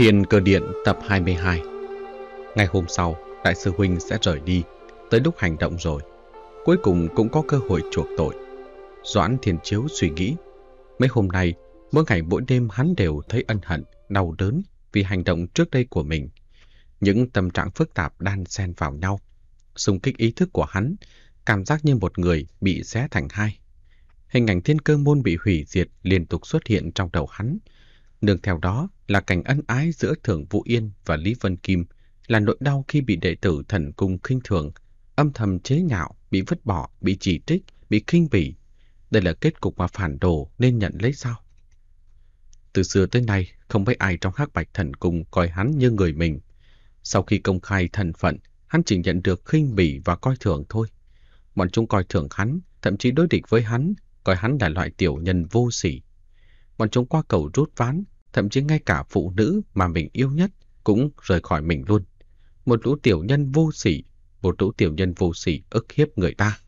Hiền Cơ Điện tập 22 Ngày hôm sau, Đại sư Huynh sẽ rời đi, tới lúc hành động rồi. Cuối cùng cũng có cơ hội chuộc tội. Doãn Thiên Chiếu suy nghĩ. Mấy hôm nay, mỗi ngày mỗi đêm hắn đều thấy ân hận, đau đớn vì hành động trước đây của mình. Những tâm trạng phức tạp đan xen vào nhau. Xung kích ý thức của hắn, cảm giác như một người bị xé thành hai. Hình ảnh thiên cơ môn bị hủy diệt liên tục xuất hiện trong đầu hắn, Nương theo đó là cảnh ân ái giữa thượng Vũ Yên và Lý Vân Kim, là nỗi đau khi bị đệ tử thần cung khinh thường, âm thầm chế nhạo, bị vứt bỏ, bị chỉ trích, bị khinh bỉ. Đây là kết cục mà phản đồ nên nhận lấy sao? Từ xưa tới nay, không mấy ai trong hắc bạch thần cung coi hắn như người mình. Sau khi công khai thần phận, hắn chỉ nhận được khinh bỉ và coi thường thôi. Bọn chúng coi thường hắn, thậm chí đối địch với hắn, coi hắn là loại tiểu nhân vô sỉ. Bọn chúng qua cầu rút ván, thậm chí ngay cả phụ nữ mà mình yêu nhất cũng rời khỏi mình luôn. Một lũ tiểu nhân vô sỉ, một lũ tiểu nhân vô sỉ ức hiếp người ta.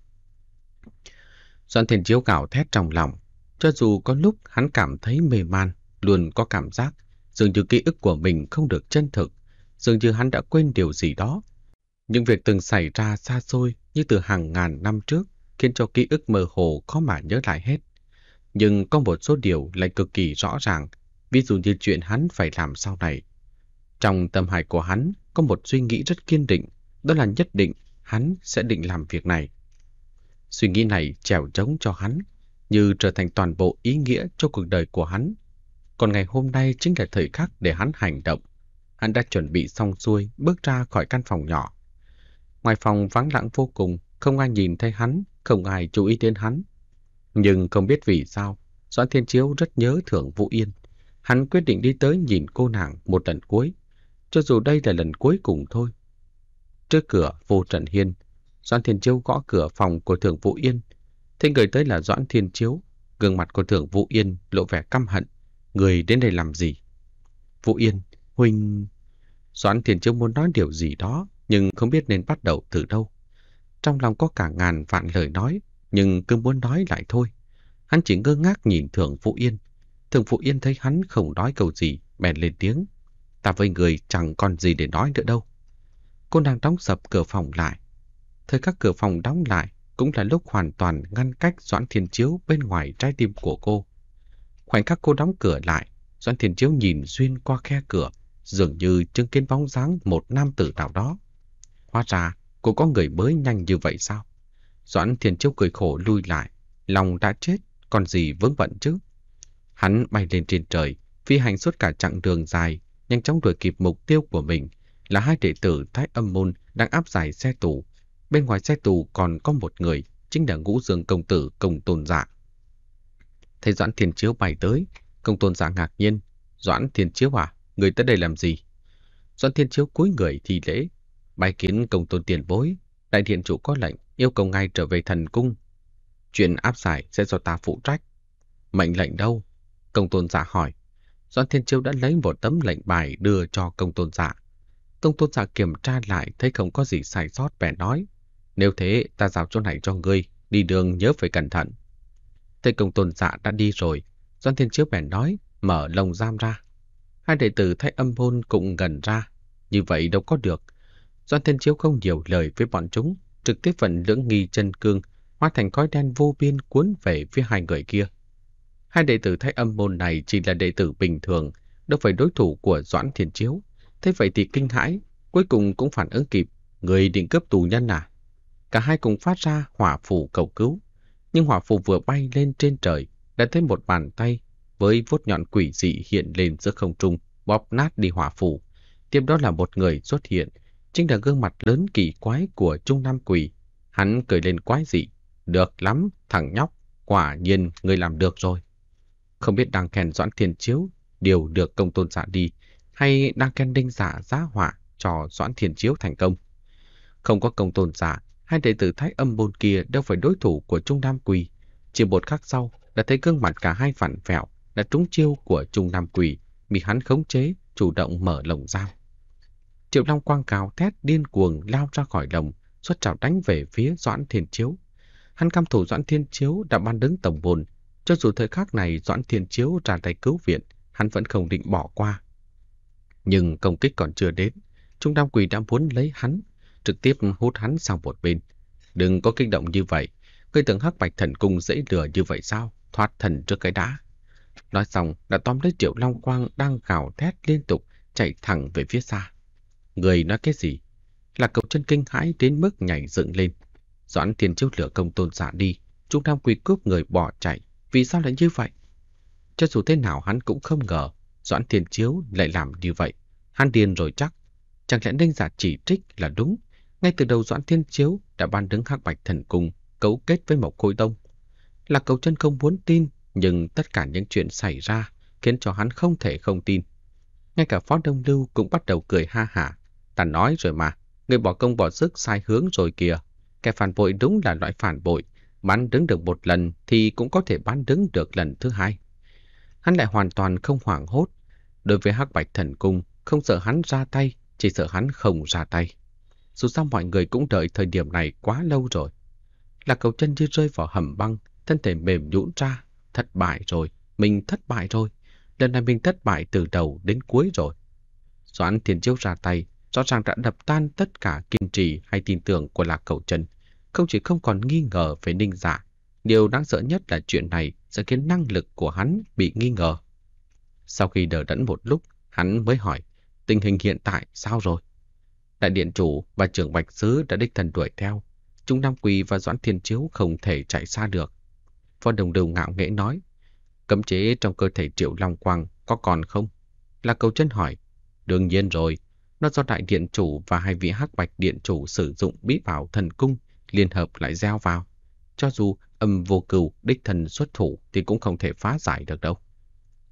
Doan thiên Chiếu gào thét trong lòng, cho dù có lúc hắn cảm thấy mê man, luôn có cảm giác dường như ký ức của mình không được chân thực, dường như hắn đã quên điều gì đó. Những việc từng xảy ra xa xôi như từ hàng ngàn năm trước khiến cho ký ức mơ hồ khó mà nhớ lại hết. Nhưng có một số điều lại cực kỳ rõ ràng, Ví dụ như chuyện hắn phải làm sau này. Trong tâm hải của hắn có một suy nghĩ rất kiên định, đó là nhất định hắn sẽ định làm việc này. Suy nghĩ này trèo trống cho hắn, như trở thành toàn bộ ý nghĩa cho cuộc đời của hắn. Còn ngày hôm nay chính là thời khắc để hắn hành động. Hắn đã chuẩn bị xong xuôi, bước ra khỏi căn phòng nhỏ. Ngoài phòng vắng lặng vô cùng, không ai nhìn thấy hắn, không ai chú ý đến hắn. Nhưng không biết vì sao, Doãn Thiên Chiếu rất nhớ Thưởng Vũ Yên. Hắn quyết định đi tới nhìn cô nàng một lần cuối, cho dù đây là lần cuối cùng thôi. Trước cửa vô Trần Hiên, Doãn Thiên Chiếu gõ cửa phòng của Thượng Vũ Yên. Thế người tới là Doãn Thiên Chiếu, gương mặt của Thượng Vũ Yên lộ vẻ căm hận. Người đến đây làm gì? Vũ Yên, Huynh... Doãn Thiên Chiếu muốn nói điều gì đó, nhưng không biết nên bắt đầu từ đâu. Trong lòng có cả ngàn vạn lời nói, nhưng cứ muốn nói lại thôi. Hắn chỉ ngơ ngác nhìn Thượng Vũ Yên, Thường phụ Yên thấy hắn không nói câu gì, bèn lên tiếng. Ta với người chẳng còn gì để nói nữa đâu. Cô đang đóng sập cửa phòng lại. Thời các cửa phòng đóng lại cũng là lúc hoàn toàn ngăn cách Doãn Thiên Chiếu bên ngoài trái tim của cô. Khoảnh khắc cô đóng cửa lại, Doãn Thiên Chiếu nhìn xuyên qua khe cửa, dường như chứng kiến bóng dáng một nam tử nào đó. Hóa ra, cô có người mới nhanh như vậy sao? Doãn Thiên Chiếu cười khổ lui lại, lòng đã chết, còn gì vướng bận chứ? Hắn bay lên trên trời, phi hành suốt cả chặng đường dài, nhanh chóng đuổi kịp mục tiêu của mình là hai đệ tử Thái Âm Môn đang áp giải xe tù. Bên ngoài xe tù còn có một người, chính là ngũ dương công tử Công Tôn Dạ. Thấy Doãn Thiên Chiếu bay tới, Công Tôn Dạ ngạc nhiên. Doãn Thiên Chiếu à, người tới đây làm gì? Doãn Thiên Chiếu cúi người thì lễ, bái kiến Công Tôn Tiền Bối. Đại điện chủ có lệnh, yêu cầu ngay trở về thần cung. Chuyện áp giải sẽ do ta phụ trách. Mệnh lệnh đâu? Công tôn giả hỏi. Doan Thiên Chiêu đã lấy một tấm lệnh bài đưa cho công tôn giả. Công tôn giả kiểm tra lại thấy không có gì sai sót bèn nói. Nếu thế, ta giao chỗ này cho ngươi, đi đường nhớ phải cẩn thận. Thấy công tôn giả đã đi rồi, Doan Thiên Chiêu bèn nói, mở lồng giam ra. Hai đệ tử thay âm hôn cũng gần ra, như vậy đâu có được. Doan Thiên Chiêu không nhiều lời với bọn chúng, trực tiếp vận lưỡng nghi chân cương, hóa thành khói đen vô biên cuốn về phía hai người kia. Hai đệ tử thái âm môn này chỉ là đệ tử bình thường, đâu phải đối thủ của Doãn Thiên Chiếu. Thế vậy thì kinh hãi, cuối cùng cũng phản ứng kịp, người định cướp tù nhân à? Cả hai cùng phát ra hỏa phù cầu cứu. Nhưng hỏa phù vừa bay lên trên trời, đã thấy một bàn tay với vuốt nhọn quỷ dị hiện lên giữa không trung, bóp nát đi hỏa phù. Tiếp đó là một người xuất hiện, chính là gương mặt lớn kỳ quái của Trung Nam Quỷ. Hắn cười lên quái dị. Được lắm, thằng nhóc, quả nhiên người làm được rồi. Không biết đang khen Doãn Thiên Chiếu điều được công tôn giả đi hay đang khen đinh giả giá hỏa cho Doãn Thiên Chiếu thành công. Không có công tôn giả, hai đệ tử thái âm bôn kia đâu phải đối thủ của Trung Nam Quỳ. Chỉ một khắc sau đã thấy gương mặt cả hai phản vẹo đã trúng chiêu của Trung Nam Quỳ bị hắn khống chế chủ động mở lồng dao. Triệu Long Quang cào thét điên cuồng lao ra khỏi lồng, xuất trào đánh về phía Doãn Thiên Chiếu. Hắn cam thủ Doãn Thiên Chiếu đã ban đứng tổng hồn, cho dù thời khắc này Doãn Thiên Chiếu tràn tay cứu viện, hắn vẫn không định bỏ qua. Nhưng công kích còn chưa đến, Trung Nam Quỳ đã muốn lấy hắn, trực tiếp hút hắn sang một bên. Đừng có kích động như vậy, cây tưởng hắc bạch thần cung dễ lừa như vậy sao, thoát thần trước cái đá. Nói xong đã tóm lấy Triệu Long Quang đang gào thét liên tục, chạy thẳng về phía xa. Người nói cái gì? Là cậu chân kinh hãi đến mức nhảy dựng lên. Doãn Thiên Chiếu lửa công tôn giả đi, Trung Nam Quỳ cướp người bỏ chạy, vì sao lại như vậy? Cho dù thế nào hắn cũng không ngờ Doãn Thiên Chiếu lại làm như vậy. Hắn điên rồi chắc. Chẳng lẽ Ninh Giả chỉ trích là đúng? Ngay từ đầu Doãn Thiên Chiếu đã ban đứng hắc bạch thần cung cấu kết với Mộc Khôi Đông. Là cầu chân không muốn tin, nhưng tất cả những chuyện xảy ra khiến cho hắn không thể không tin. Ngay cả Phó Đông Lưu cũng bắt đầu cười ha hả. Ta nói rồi mà, người bỏ công bỏ sức sai hướng rồi kìa. Kẻ phản bội đúng là loại phản bội. Bán đứng được một lần thì cũng có thể bán đứng được lần thứ hai. Hắn lại hoàn toàn không hoảng hốt. Đối với hắc bạch thần cung, không sợ hắn ra tay, chỉ sợ hắn không ra tay. Dù sao mọi người cũng đợi thời điểm này quá lâu rồi. Là cầu chân như rơi vào hầm băng, thân thể mềm nhũn ra. Thất bại rồi, mình thất bại rồi. Lần này mình thất bại từ đầu đến cuối rồi. Doãn Thiên Chiếu ra tay, rõ ràng đã đập tan tất cả kiên trì hay tin tưởng của Lạc Cầu Trần không chỉ không còn nghi ngờ về ninh giả, dạ, điều đáng sợ nhất là chuyện này sẽ khiến năng lực của hắn bị nghi ngờ. Sau khi đờ đẫn một lúc, hắn mới hỏi, tình hình hiện tại sao rồi? Đại điện chủ và trưởng bạch sứ đã đích thần đuổi theo. Trung Nam Quỳ và Doãn Thiên Chiếu không thể chạy xa được. Phó Đồng Đầu ngạo nghễ nói, cấm chế trong cơ thể Triệu Long Quang có còn không? Là cầu chân hỏi. Đương nhiên rồi, nó do đại điện chủ và hai vị hắc bạch điện chủ sử dụng bí bảo thần cung liên hợp lại gieo vào. Cho dù âm vô cừu đích thần xuất thủ thì cũng không thể phá giải được đâu.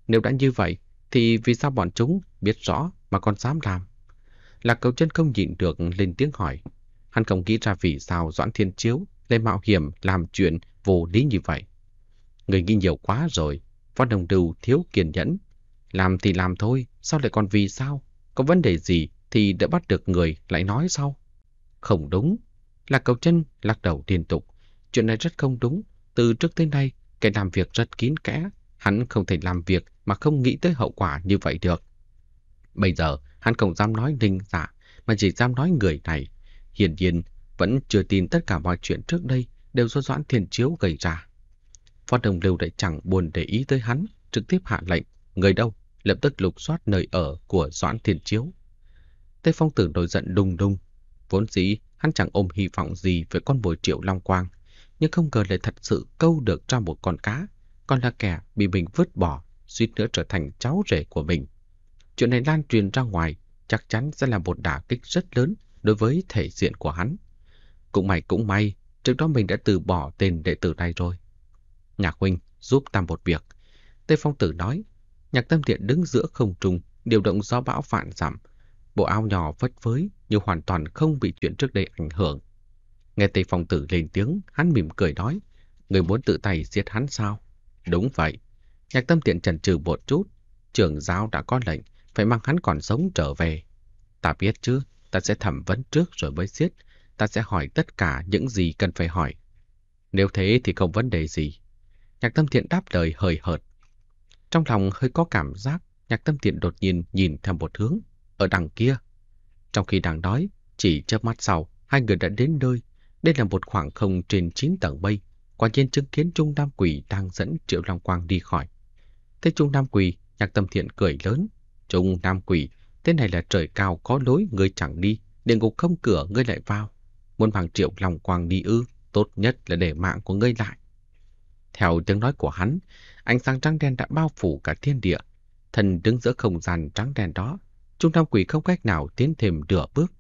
Nếu đã như vậy, thì vì sao bọn chúng biết rõ mà còn dám làm? Lạc cầu chân không nhịn được lên tiếng hỏi. Hắn không nghĩ ra vì sao Doãn Thiên Chiếu lại mạo hiểm làm chuyện vô lý như vậy. Người nghĩ nhiều quá rồi, Võ Đồng Đưu thiếu kiên nhẫn. Làm thì làm thôi, sao lại còn vì sao? Có vấn đề gì thì đã bắt được người lại nói sau. Không đúng, Lạc Cầu chân lắc đầu liên tục. Chuyện này rất không đúng. Từ trước tới nay, cái làm việc rất kín kẽ. Hắn không thể làm việc mà không nghĩ tới hậu quả như vậy được. Bây giờ, hắn không dám nói linh giả, dạ, mà chỉ dám nói người này. Hiển nhiên, vẫn chưa tin tất cả mọi chuyện trước đây đều do Doãn Thiên Chiếu gây ra. Phó Đồng Lưu lại chẳng buồn để ý tới hắn, trực tiếp hạ lệnh, người đâu, lập tức lục soát nơi ở của Doãn Thiên Chiếu. Tây Phong Tử nổi giận đùng đùng, vốn dĩ hắn chẳng ôm hy vọng gì về con mồi triệu long quang, nhưng không ngờ lại thật sự câu được cho một con cá, còn là kẻ bị mình vứt bỏ, suýt nữa trở thành cháu rể của mình. Chuyện này lan truyền ra ngoài, chắc chắn sẽ là một đả kích rất lớn đối với thể diện của hắn. Cũng may cũng may, trước đó mình đã từ bỏ tên đệ tử này rồi. Nhạc huynh giúp ta một việc. Tây Phong Tử nói, nhạc tâm thiện đứng giữa không trung, điều động gió bão vạn giảm, bộ ao nhỏ phất phới như hoàn toàn không bị chuyện trước đây ảnh hưởng. Nghe Tây Phong Tử lên tiếng, hắn mỉm cười nói, người muốn tự tay giết hắn sao? Đúng vậy. Nhạc tâm tiện trần trừ một chút, trưởng giáo đã có lệnh, phải mang hắn còn sống trở về. Ta biết chứ, ta sẽ thẩm vấn trước rồi mới giết, ta sẽ hỏi tất cả những gì cần phải hỏi. Nếu thế thì không vấn đề gì. Nhạc tâm thiện đáp lời hơi hợt. Trong lòng hơi có cảm giác, nhạc tâm thiện đột nhiên nhìn theo một hướng, ở đằng kia. Trong khi đang nói, chỉ chớp mắt sau, hai người đã đến nơi. Đây là một khoảng không trên 9 tầng mây. Quả nhiên chứng kiến Trung Nam Quỷ đang dẫn Triệu Long Quang đi khỏi. Thế Trung Nam Quỷ, nhạc tâm thiện cười lớn. Trung Nam Quỷ, thế này là trời cao có lối ngươi chẳng đi, địa ngục không cửa ngươi lại vào. Muốn bằng Triệu Long Quang đi ư, tốt nhất là để mạng của ngươi lại. Theo tiếng nói của hắn, ánh sáng trắng đen đã bao phủ cả thiên địa. Thần đứng giữa không gian trắng đen đó Trung Nam Quỷ không cách nào tiến thêm nửa bước.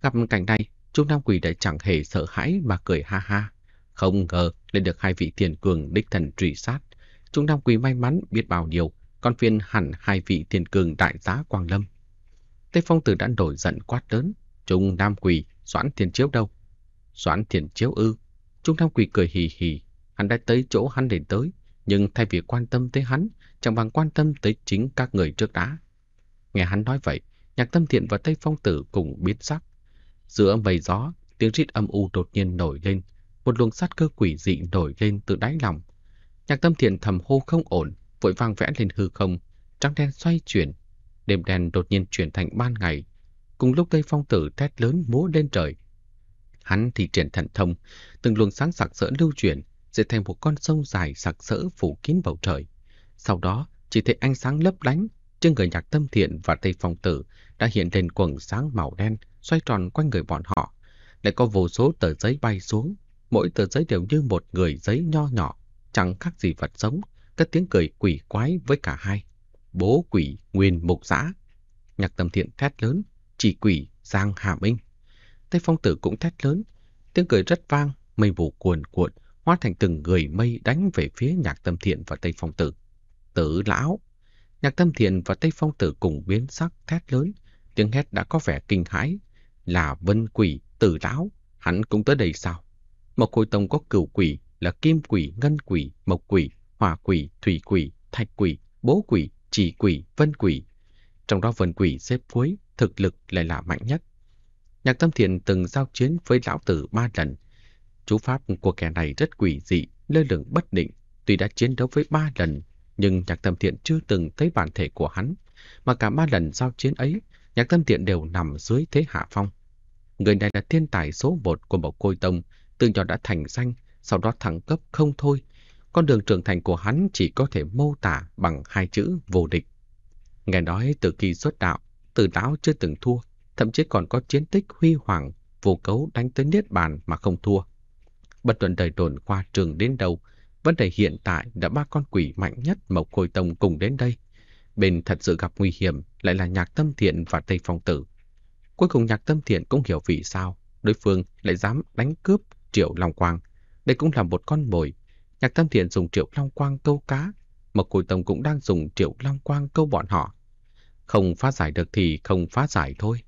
Gặp cảnh này, Trung Nam Quỷ đã chẳng hề sợ hãi mà cười ha ha. Không ngờ lại được hai vị tiền cường đích thần truy sát. Trung Nam Quỷ may mắn biết bao điều, còn phiên hẳn hai vị tiền cường đại giá Quang Lâm. Tây Phong Tử đã nổi giận quát lớn. Trung Nam Quỷ, Doãn Thiền Chiếu đâu? Doãn Thiền Chiếu ư? Trung Nam Quỷ cười hì hì. Hắn đã tới chỗ hắn để tới, nhưng thay vì quan tâm tới hắn, chẳng bằng quan tâm tới chính các người trước đã. Nghe hắn nói vậy, nhạc tâm thiện và Tây Phong Tử cùng biến sắc. Giữa âm vầy gió, tiếng rít âm u đột nhiên nổi lên, một luồng sát cơ quỷ dị nổi lên từ đáy lòng. Nhạc tâm thiện thầm hô không ổn, vội vang vẽ lên hư không, trắng đen xoay chuyển. Đêm đen đột nhiên chuyển thành ban ngày. Cùng lúc Tây Phong Tử thét lớn múa lên trời. Hắn thì triển thần thông, từng luồng sáng sặc sỡ lưu chuyển, dệt thành một con sông dài sặc sỡ phủ kín bầu trời. Sau đó, chỉ thấy ánh sáng lấp lánh, trên người nhạc tâm thiện và tây phong tử đã hiện lên quần sáng màu đen xoay tròn quanh người bọn họ. Lại có vô số tờ giấy bay xuống, mỗi tờ giấy đều như một người giấy nho nhỏ, chẳng khác gì vật sống, cất tiếng cười quỷ quái với cả hai. Bố quỷ nguyên mục giã. Nhạc tâm thiện thét lớn, chỉ quỷ Giang Hà Minh. Tây phong tử cũng thét lớn, tiếng cười rất vang, mây vụ cuồn cuộn, hóa thành từng người mây đánh về phía nhạc tâm thiện và Tây phong tử. Tử lão, Nhạc Tâm Thiền và Tây Phong Tử cùng biến sắc thét lớn, tiếng hét đã có vẻ kinh hãi, là Vân Quỷ, Tử Lão, hắn cũng tới đây sao? Mộc Khôi Tông có cửu quỷ là kim quỷ, ngân quỷ, mộc quỷ, hỏa quỷ, thủy quỷ, thạch quỷ, bố quỷ, chỉ quỷ, vân quỷ. Trong đó vân quỷ xếp cuối, thực lực lại là mạnh nhất. Nhạc Tâm Thiền từng giao chiến với lão tử ba lần. Chú pháp của kẻ này rất quỷ dị, lơ lửng bất định. Tuy đã chiến đấu với ba lần nhưng Nhạc Tâm Thiện chưa từng thấy bản thể của hắn, mà cả ba lần giao chiến ấy, Nhạc Tâm Thiện đều nằm dưới thế hạ phong. Người này là thiên tài số một của Mộc Côi Tông, từ nhỏ đã thành danh, sau đó thẳng cấp không thôi. Con đường trưởng thành của hắn chỉ có thể mô tả bằng hai chữ vô địch. Nghe nói từ khi xuất đạo, từ lão chưa từng thua, thậm chí còn có chiến tích huy hoàng, vô cấu đánh tới niết bàn mà không thua. Bất luận đời đồn qua trường đến đâu, Vấn đề hiện tại đã ba con quỷ mạnh nhất Mộc Khôi Tông cùng đến đây. Bên thật sự gặp nguy hiểm lại là Nhạc Tâm Thiện và Tây Phong Tử. Cuối cùng Nhạc Tâm Thiện cũng hiểu vì sao đối phương lại dám đánh cướp Triệu Long Quang. Đây cũng là một con mồi. Nhạc Tâm Thiện dùng Triệu Long Quang câu cá, Mộc Khôi Tông cũng đang dùng Triệu Long Quang câu bọn họ. Không phá giải được thì không phá giải thôi.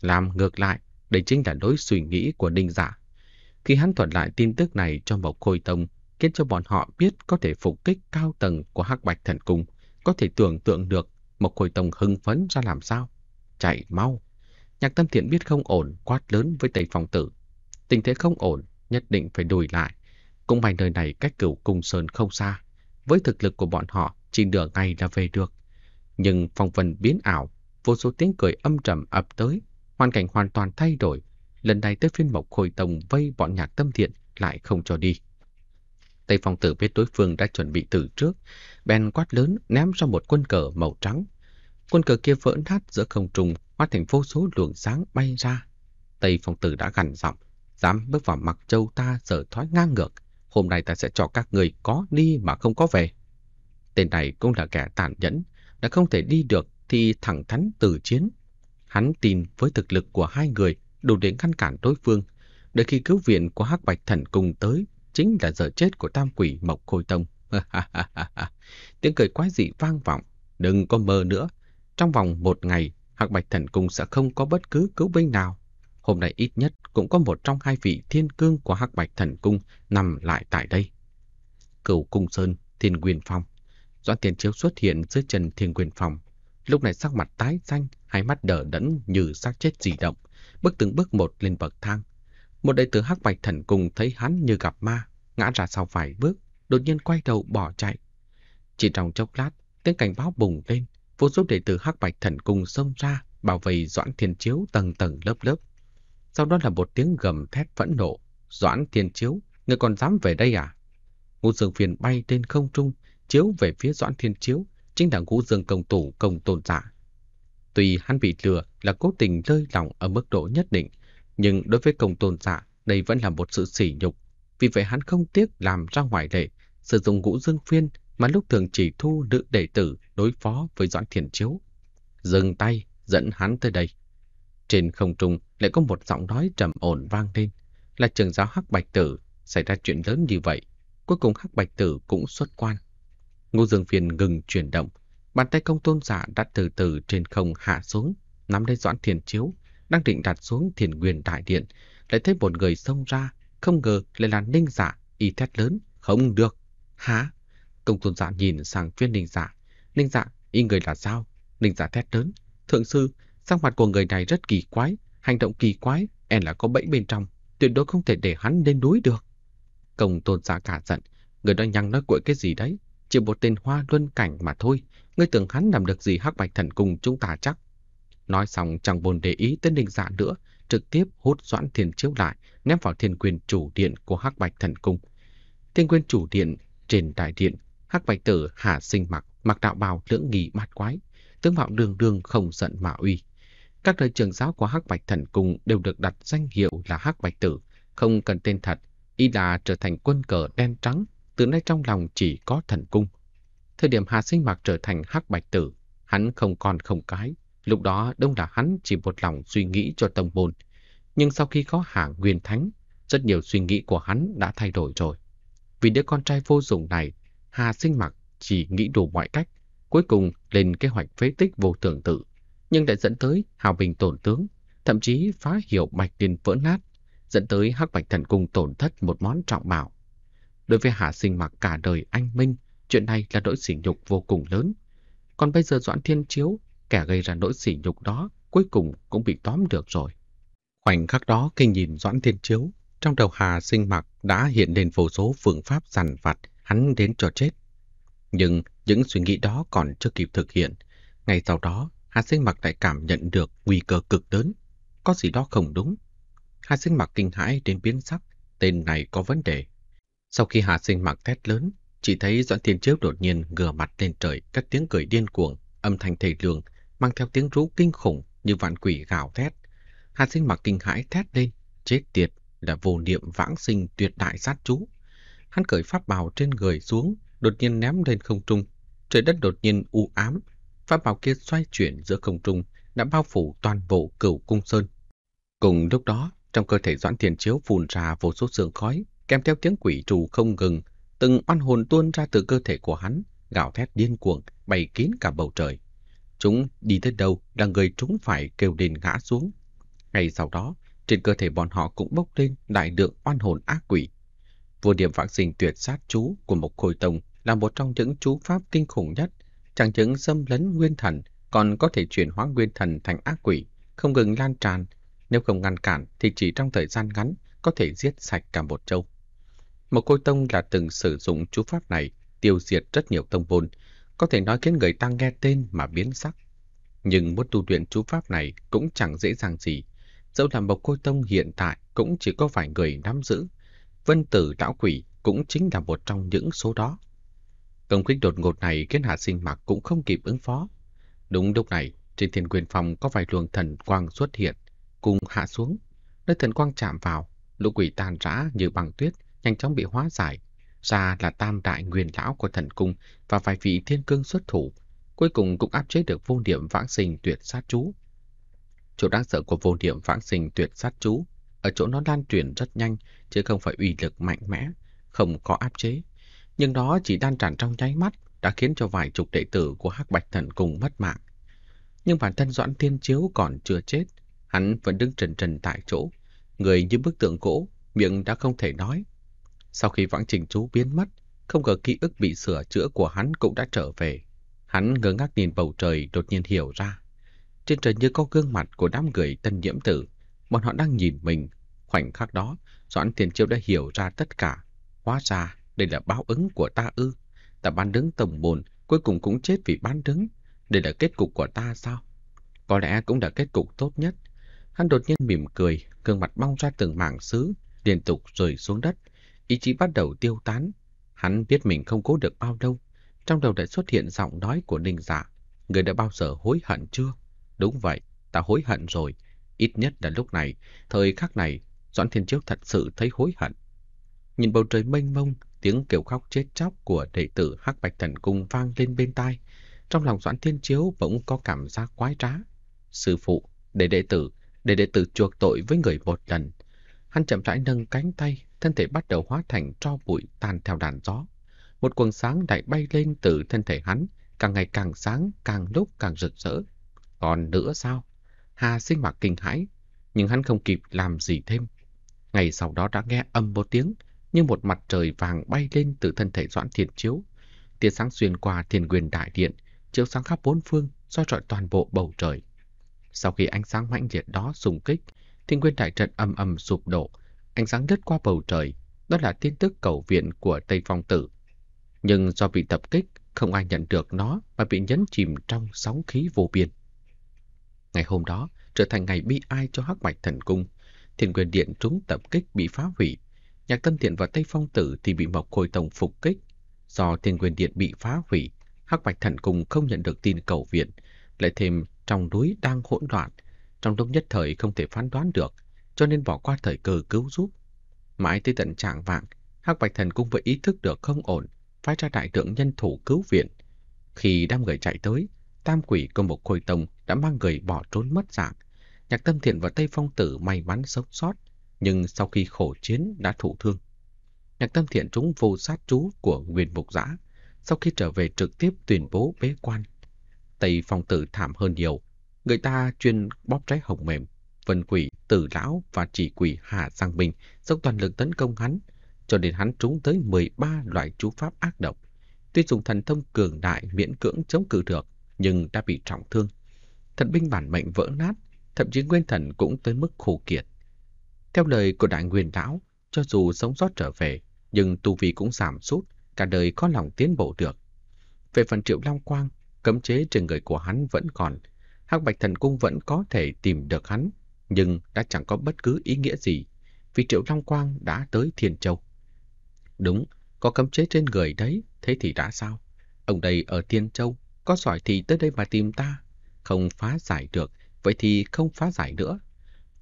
Làm ngược lại, đây chính là đối suy nghĩ của Đinh Giả. Dạ. Khi hắn thuật lại tin tức này cho Mộc Khôi Tông, khiến cho bọn họ biết có thể phục kích cao tầng của Hắc Bạch Thần Cung, có thể tưởng tượng được một Khôi Tông hưng phấn ra làm sao. Chạy mau! Nhạc Tâm Thiện biết không ổn, quát lớn với Tây Phong Tử. Tình thế không ổn, nhất định phải đùi lại. Cũng may nơi này cách cửu cung sơn không xa. Với thực lực của bọn họ, chỉ nửa ngày là về được. Nhưng phong vân biến ảo, vô số tiếng cười âm trầm ập tới. Hoàn cảnh hoàn toàn thay đổi. Lần này tới phiên mộc khôi tông vây bọn nhạc tâm thiện lại không cho đi. Tây Phong Tử biết đối phương đã chuẩn bị từ trước, bèn quát lớn ném ra một quân cờ màu trắng. Quân cờ kia vỡ nát giữa không trung, hóa thành vô số luồng sáng bay ra. Tây Phong Tử đã gằn giọng, dám bước vào mặt Châu ta giờ thoái ngang ngược, hôm nay ta sẽ cho các người có đi mà không có về. Tên này cũng là kẻ tàn nhẫn, đã không thể đi được thì thẳng thắn từ chiến. Hắn tin với thực lực của hai người đủ để ngăn cản đối phương. Đợi khi cứu viện của Hắc Bạch Thần Cung tới, chính là giờ chết của tam quỷ Mộc Khôi Tông. Tiếng cười quái dị vang vọng, đừng có mơ nữa. Trong vòng một ngày, Hạc Bạch Thần Cung sẽ không có bất cứ cứu binh nào. Hôm nay ít nhất cũng có một trong hai vị thiên cương của Hạc Bạch Thần Cung nằm lại tại đây. Cửu Cung Sơn, Thiên quyền Phong. Doãn Tiền Chiếu xuất hiện dưới chân Thiên quyền Phong. Lúc này sắc mặt tái xanh, hai mắt đờ đẫn như xác chết dị động, bước từng bước một lên bậc thang, một đệ tử hắc bạch thần cùng thấy hắn như gặp ma, ngã ra sau vài bước, đột nhiên quay đầu bỏ chạy. Chỉ trong chốc lát, tiếng cảnh báo bùng lên, vô số đệ tử hắc bạch thần cùng xông ra, bảo vệ Doãn Thiên Chiếu tầng tầng lớp lớp. Sau đó là một tiếng gầm thét phẫn nộ, "Doãn Thiên Chiếu, ngươi còn dám về đây à?" Ngũ Dương Phiền bay trên không trung, chiếu về phía Doãn Thiên Chiếu, chính là Ngũ Dương công tử công tôn giả. Tuy hắn bị lừa là cố tình lơi lòng ở mức độ nhất định, nhưng đối với công tôn giả, đây vẫn là một sự sỉ nhục. Vì vậy hắn không tiếc làm ra ngoài lệ, sử dụng ngũ dương phiên mà lúc thường chỉ thu nữ đệ tử đối phó với Doãn Thiền Chiếu. Dừng tay, dẫn hắn tới đây. Trên không trung lại có một giọng nói trầm ổn vang lên, là trường giáo Hắc Bạch Tử, xảy ra chuyện lớn như vậy, cuối cùng Hắc Bạch Tử cũng xuất quan. ngũ Dương Phiền ngừng chuyển động, bàn tay công tôn giả đã từ từ trên không hạ xuống, nắm lấy Doãn Thiền Chiếu, đang định đặt xuống thiền nguyên đại điện, lại thấy một người xông ra, không ngờ lại là ninh giả, dạ, y thét lớn, không được. Hả? Công tôn giả nhìn sang chuyên ninh giả. Dạ. Ninh giả, dạ, y người là sao? Ninh giả thét lớn, thượng sư, sắc mặt của người này rất kỳ quái, hành động kỳ quái, e là có bẫy bên trong, tuyệt đối không thể để hắn lên núi được. Công tôn giả cả giận, người đó nhăng nói quậy cái gì đấy, chỉ một tên hoa luân cảnh mà thôi, ngươi tưởng hắn làm được gì hắc bạch thần cùng chúng ta chắc. Nói xong chẳng buồn để ý tới ninh dạ nữa, trực tiếp hút doãn thiên chiếu lại, ném vào thiên quyền chủ điện của hắc bạch thần cung. Thiên quyền chủ điện, trên đại điện, hắc bạch tử hạ sinh mặc, mặc đạo bào lưỡng nghỉ bát quái, tướng mạo đường đường không giận mà uy. Các đời trường giáo của hắc bạch thần cung đều được đặt danh hiệu là hắc bạch tử, không cần tên thật, y đã trở thành quân cờ đen trắng, từ nay trong lòng chỉ có thần cung. Thời điểm Hà Sinh Mặc trở thành hắc bạch tử, hắn không còn không cái, Lúc đó đông đảo hắn chỉ một lòng suy nghĩ cho tông môn. Nhưng sau khi có hạ nguyên thánh, rất nhiều suy nghĩ của hắn đã thay đổi rồi. Vì đứa con trai vô dụng này, Hà sinh mặc chỉ nghĩ đủ mọi cách, cuối cùng lên kế hoạch phế tích vô tưởng tự, nhưng lại dẫn tới hào bình tổn tướng, thậm chí phá hiểu bạch điền vỡ nát, dẫn tới hắc bạch thần cung tổn thất một món trọng bảo. Đối với Hà sinh mặc cả đời anh Minh, chuyện này là nỗi sỉ nhục vô cùng lớn. Còn bây giờ Doãn Thiên Chiếu kẻ gây ra nỗi sỉ nhục đó cuối cùng cũng bị tóm được rồi. Khoảnh khắc đó khi nhìn Doãn Thiên Chiếu, trong đầu Hà sinh mặc đã hiện lên vô số phương pháp dằn vặt hắn đến cho chết. Nhưng những suy nghĩ đó còn chưa kịp thực hiện. Ngay sau đó, Hà sinh mặc lại cảm nhận được nguy cơ cực lớn. Có gì đó không đúng. Hà sinh mặc kinh hãi đến biến sắc, tên này có vấn đề. Sau khi Hà sinh mặc thét lớn, chỉ thấy Doãn Thiên Chiếu đột nhiên ngửa mặt lên trời các tiếng cười điên cuồng, âm thanh thầy lường, mang theo tiếng rú kinh khủng như vạn quỷ gào thét. Hàn sinh mặc kinh hãi thét lên, chết tiệt là vô niệm vãng sinh tuyệt đại sát chú. Hắn cởi pháp bào trên người xuống, đột nhiên ném lên không trung. Trời đất đột nhiên u ám, pháp bào kia xoay chuyển giữa không trung, đã bao phủ toàn bộ cửu cung sơn. Cùng lúc đó, trong cơ thể Doãn Tiền Chiếu phun ra vô số sương khói, kèm theo tiếng quỷ trù không ngừng, từng oan hồn tuôn ra từ cơ thể của hắn, gào thét điên cuồng, bay kín cả bầu trời. Chúng đi tới đâu là người chúng phải kêu đền ngã xuống. Ngay sau đó, trên cơ thể bọn họ cũng bốc lên đại lượng oan hồn ác quỷ. Vô điểm vãng sinh tuyệt sát chú của một Khôi Tông là một trong những chú pháp kinh khủng nhất. Chẳng những xâm lấn nguyên thần, còn có thể chuyển hóa nguyên thần thành ác quỷ, không ngừng lan tràn. Nếu không ngăn cản thì chỉ trong thời gian ngắn có thể giết sạch cả một châu. Một Khôi Tông là từng sử dụng chú pháp này tiêu diệt rất nhiều tông môn, có thể nói khiến người ta nghe tên mà biến sắc. Nhưng muốn tu luyện chú pháp này cũng chẳng dễ dàng gì. Dẫu là một cô Tông hiện tại cũng chỉ có vài người nắm giữ. Vân tử lão quỷ cũng chính là một trong những số đó. Công kích đột ngột này khiến Hạ Sinh mặc cũng không kịp ứng phó. Đúng lúc này, trên thiên quyền phòng có vài luồng thần quang xuất hiện, cùng hạ xuống. Nơi thần quang chạm vào, lũ quỷ tan rã như bằng tuyết, nhanh chóng bị hóa giải, ra là tam đại nguyên lão của thần cung và vài vị thiên cương xuất thủ, cuối cùng cũng áp chế được vô niệm vãng sinh tuyệt sát chú. Chỗ đáng sợ của vô niệm vãng sinh tuyệt sát chú, ở chỗ nó lan truyền rất nhanh, chứ không phải uy lực mạnh mẽ, không có áp chế. Nhưng đó chỉ đan tràn trong nháy mắt đã khiến cho vài chục đệ tử của Hắc Bạch Thần Cung mất mạng. Nhưng bản thân Doãn Thiên Chiếu còn chưa chết, hắn vẫn đứng trần trần tại chỗ, người như bức tượng gỗ, miệng đã không thể nói, sau khi vãng trình chú biến mất, không ngờ ký ức bị sửa chữa của hắn cũng đã trở về. Hắn ngơ ngác nhìn bầu trời đột nhiên hiểu ra. Trên trời như có gương mặt của đám người tân nhiễm tử. Bọn họ đang nhìn mình. Khoảnh khắc đó, Doãn Tiền Chiêu đã hiểu ra tất cả. Hóa ra, đây là báo ứng của ta ư. Ta bán đứng tổng bồn, cuối cùng cũng chết vì bán đứng. Đây là kết cục của ta sao? Có lẽ cũng là kết cục tốt nhất. Hắn đột nhiên mỉm cười, gương mặt bong ra từng mảng sứ, liên tục rơi xuống đất, ý chí bắt đầu tiêu tán. Hắn biết mình không cố được bao đâu. trong đầu đã xuất hiện giọng nói của Ninh Dạ. Người đã bao giờ hối hận chưa? Đúng vậy, ta hối hận rồi. Ít nhất là lúc này, thời khắc này, Doãn Thiên Chiếu thật sự thấy hối hận. Nhìn bầu trời mênh mông, tiếng kêu khóc chết chóc của đệ tử Hắc Bạch Thần Cung vang lên bên tai. Trong lòng Doãn Thiên Chiếu vẫn có cảm giác quái trá. Sư phụ, để đệ tử, để đệ tử chuộc tội với người một lần, Hắn chậm rãi nâng cánh tay, thân thể bắt đầu hóa thành tro bụi tan theo đàn gió. Một quần sáng đại bay lên từ thân thể hắn, càng ngày càng sáng, càng lúc càng rực rỡ. Còn nữa sao? Hà sinh hoạt kinh hãi, nhưng hắn không kịp làm gì thêm. Ngày sau đó đã nghe âm một tiếng, như một mặt trời vàng bay lên từ thân thể Doãn Thiên Chiếu. Tia sáng xuyên qua thiên quyền đại điện, chiếu sáng khắp bốn phương, soi rọi toàn bộ bầu trời. Sau khi ánh sáng mãnh liệt đó xung kích, thiên nguyên đại trận âm âm sụp đổ, ánh sáng lướt qua bầu trời, đó là tin tức cầu viện của Tây Phong Tử. Nhưng do bị tập kích, không ai nhận được nó mà bị nhấn chìm trong sóng khí vô biên. Ngày hôm đó trở thành ngày bi ai cho hắc mạch thần cung. Thiên quyền điện trúng tập kích bị phá hủy. Nhạc tâm thiện và Tây Phong Tử thì bị Mộc Khôi Tổng phục kích. Do thiên quyền điện bị phá hủy, hắc mạch thần cung không nhận được tin cầu viện. Lại thêm trong núi đang hỗn loạn, trong lúc nhất thời không thể phán đoán được, cho nên bỏ qua thời cơ cứu giúp. Mãi tới tận trạng vạng, Hắc Bạch Thần cũng vừa ý thức được không ổn, phái ra đại lượng nhân thủ cứu viện. Khi đám người chạy tới, tam quỷ cùng một khôi tông đã mang người bỏ trốn mất dạng. Nhạc Tâm Thiện và Tây Phong Tử may mắn sống sót, nhưng sau khi khổ chiến đã thụ thương. Nhạc Tâm Thiện trúng vô sát chú của Nguyên Mục Giã, sau khi trở về trực tiếp tuyên bố bế quan. Tây Phong Tử thảm hơn nhiều, Người ta chuyên bóp trái hồng mềm, vân quỷ tử lão và chỉ quỷ Hà Giang Bình dốc toàn lực tấn công hắn, cho đến hắn trúng tới 13 loại chú pháp ác độc. Tuy dùng thần thông cường đại miễn cưỡng chống cự được, nhưng đã bị trọng thương. Thần binh bản mệnh vỡ nát, thậm chí nguyên thần cũng tới mức khổ kiệt. Theo lời của đại nguyên lão, cho dù sống sót trở về, nhưng tu vi cũng giảm sút, cả đời có lòng tiến bộ được. Về phần triệu long quang, cấm chế trên người của hắn vẫn còn, Hắc Bạch Thần Cung vẫn có thể tìm được hắn, nhưng đã chẳng có bất cứ ý nghĩa gì, vì Triệu Long Quang đã tới Thiên Châu. Đúng, có cấm chế trên người đấy, thế thì đã sao? Ông đây ở Thiên Châu, có giỏi thì tới đây mà tìm ta. Không phá giải được, vậy thì không phá giải nữa.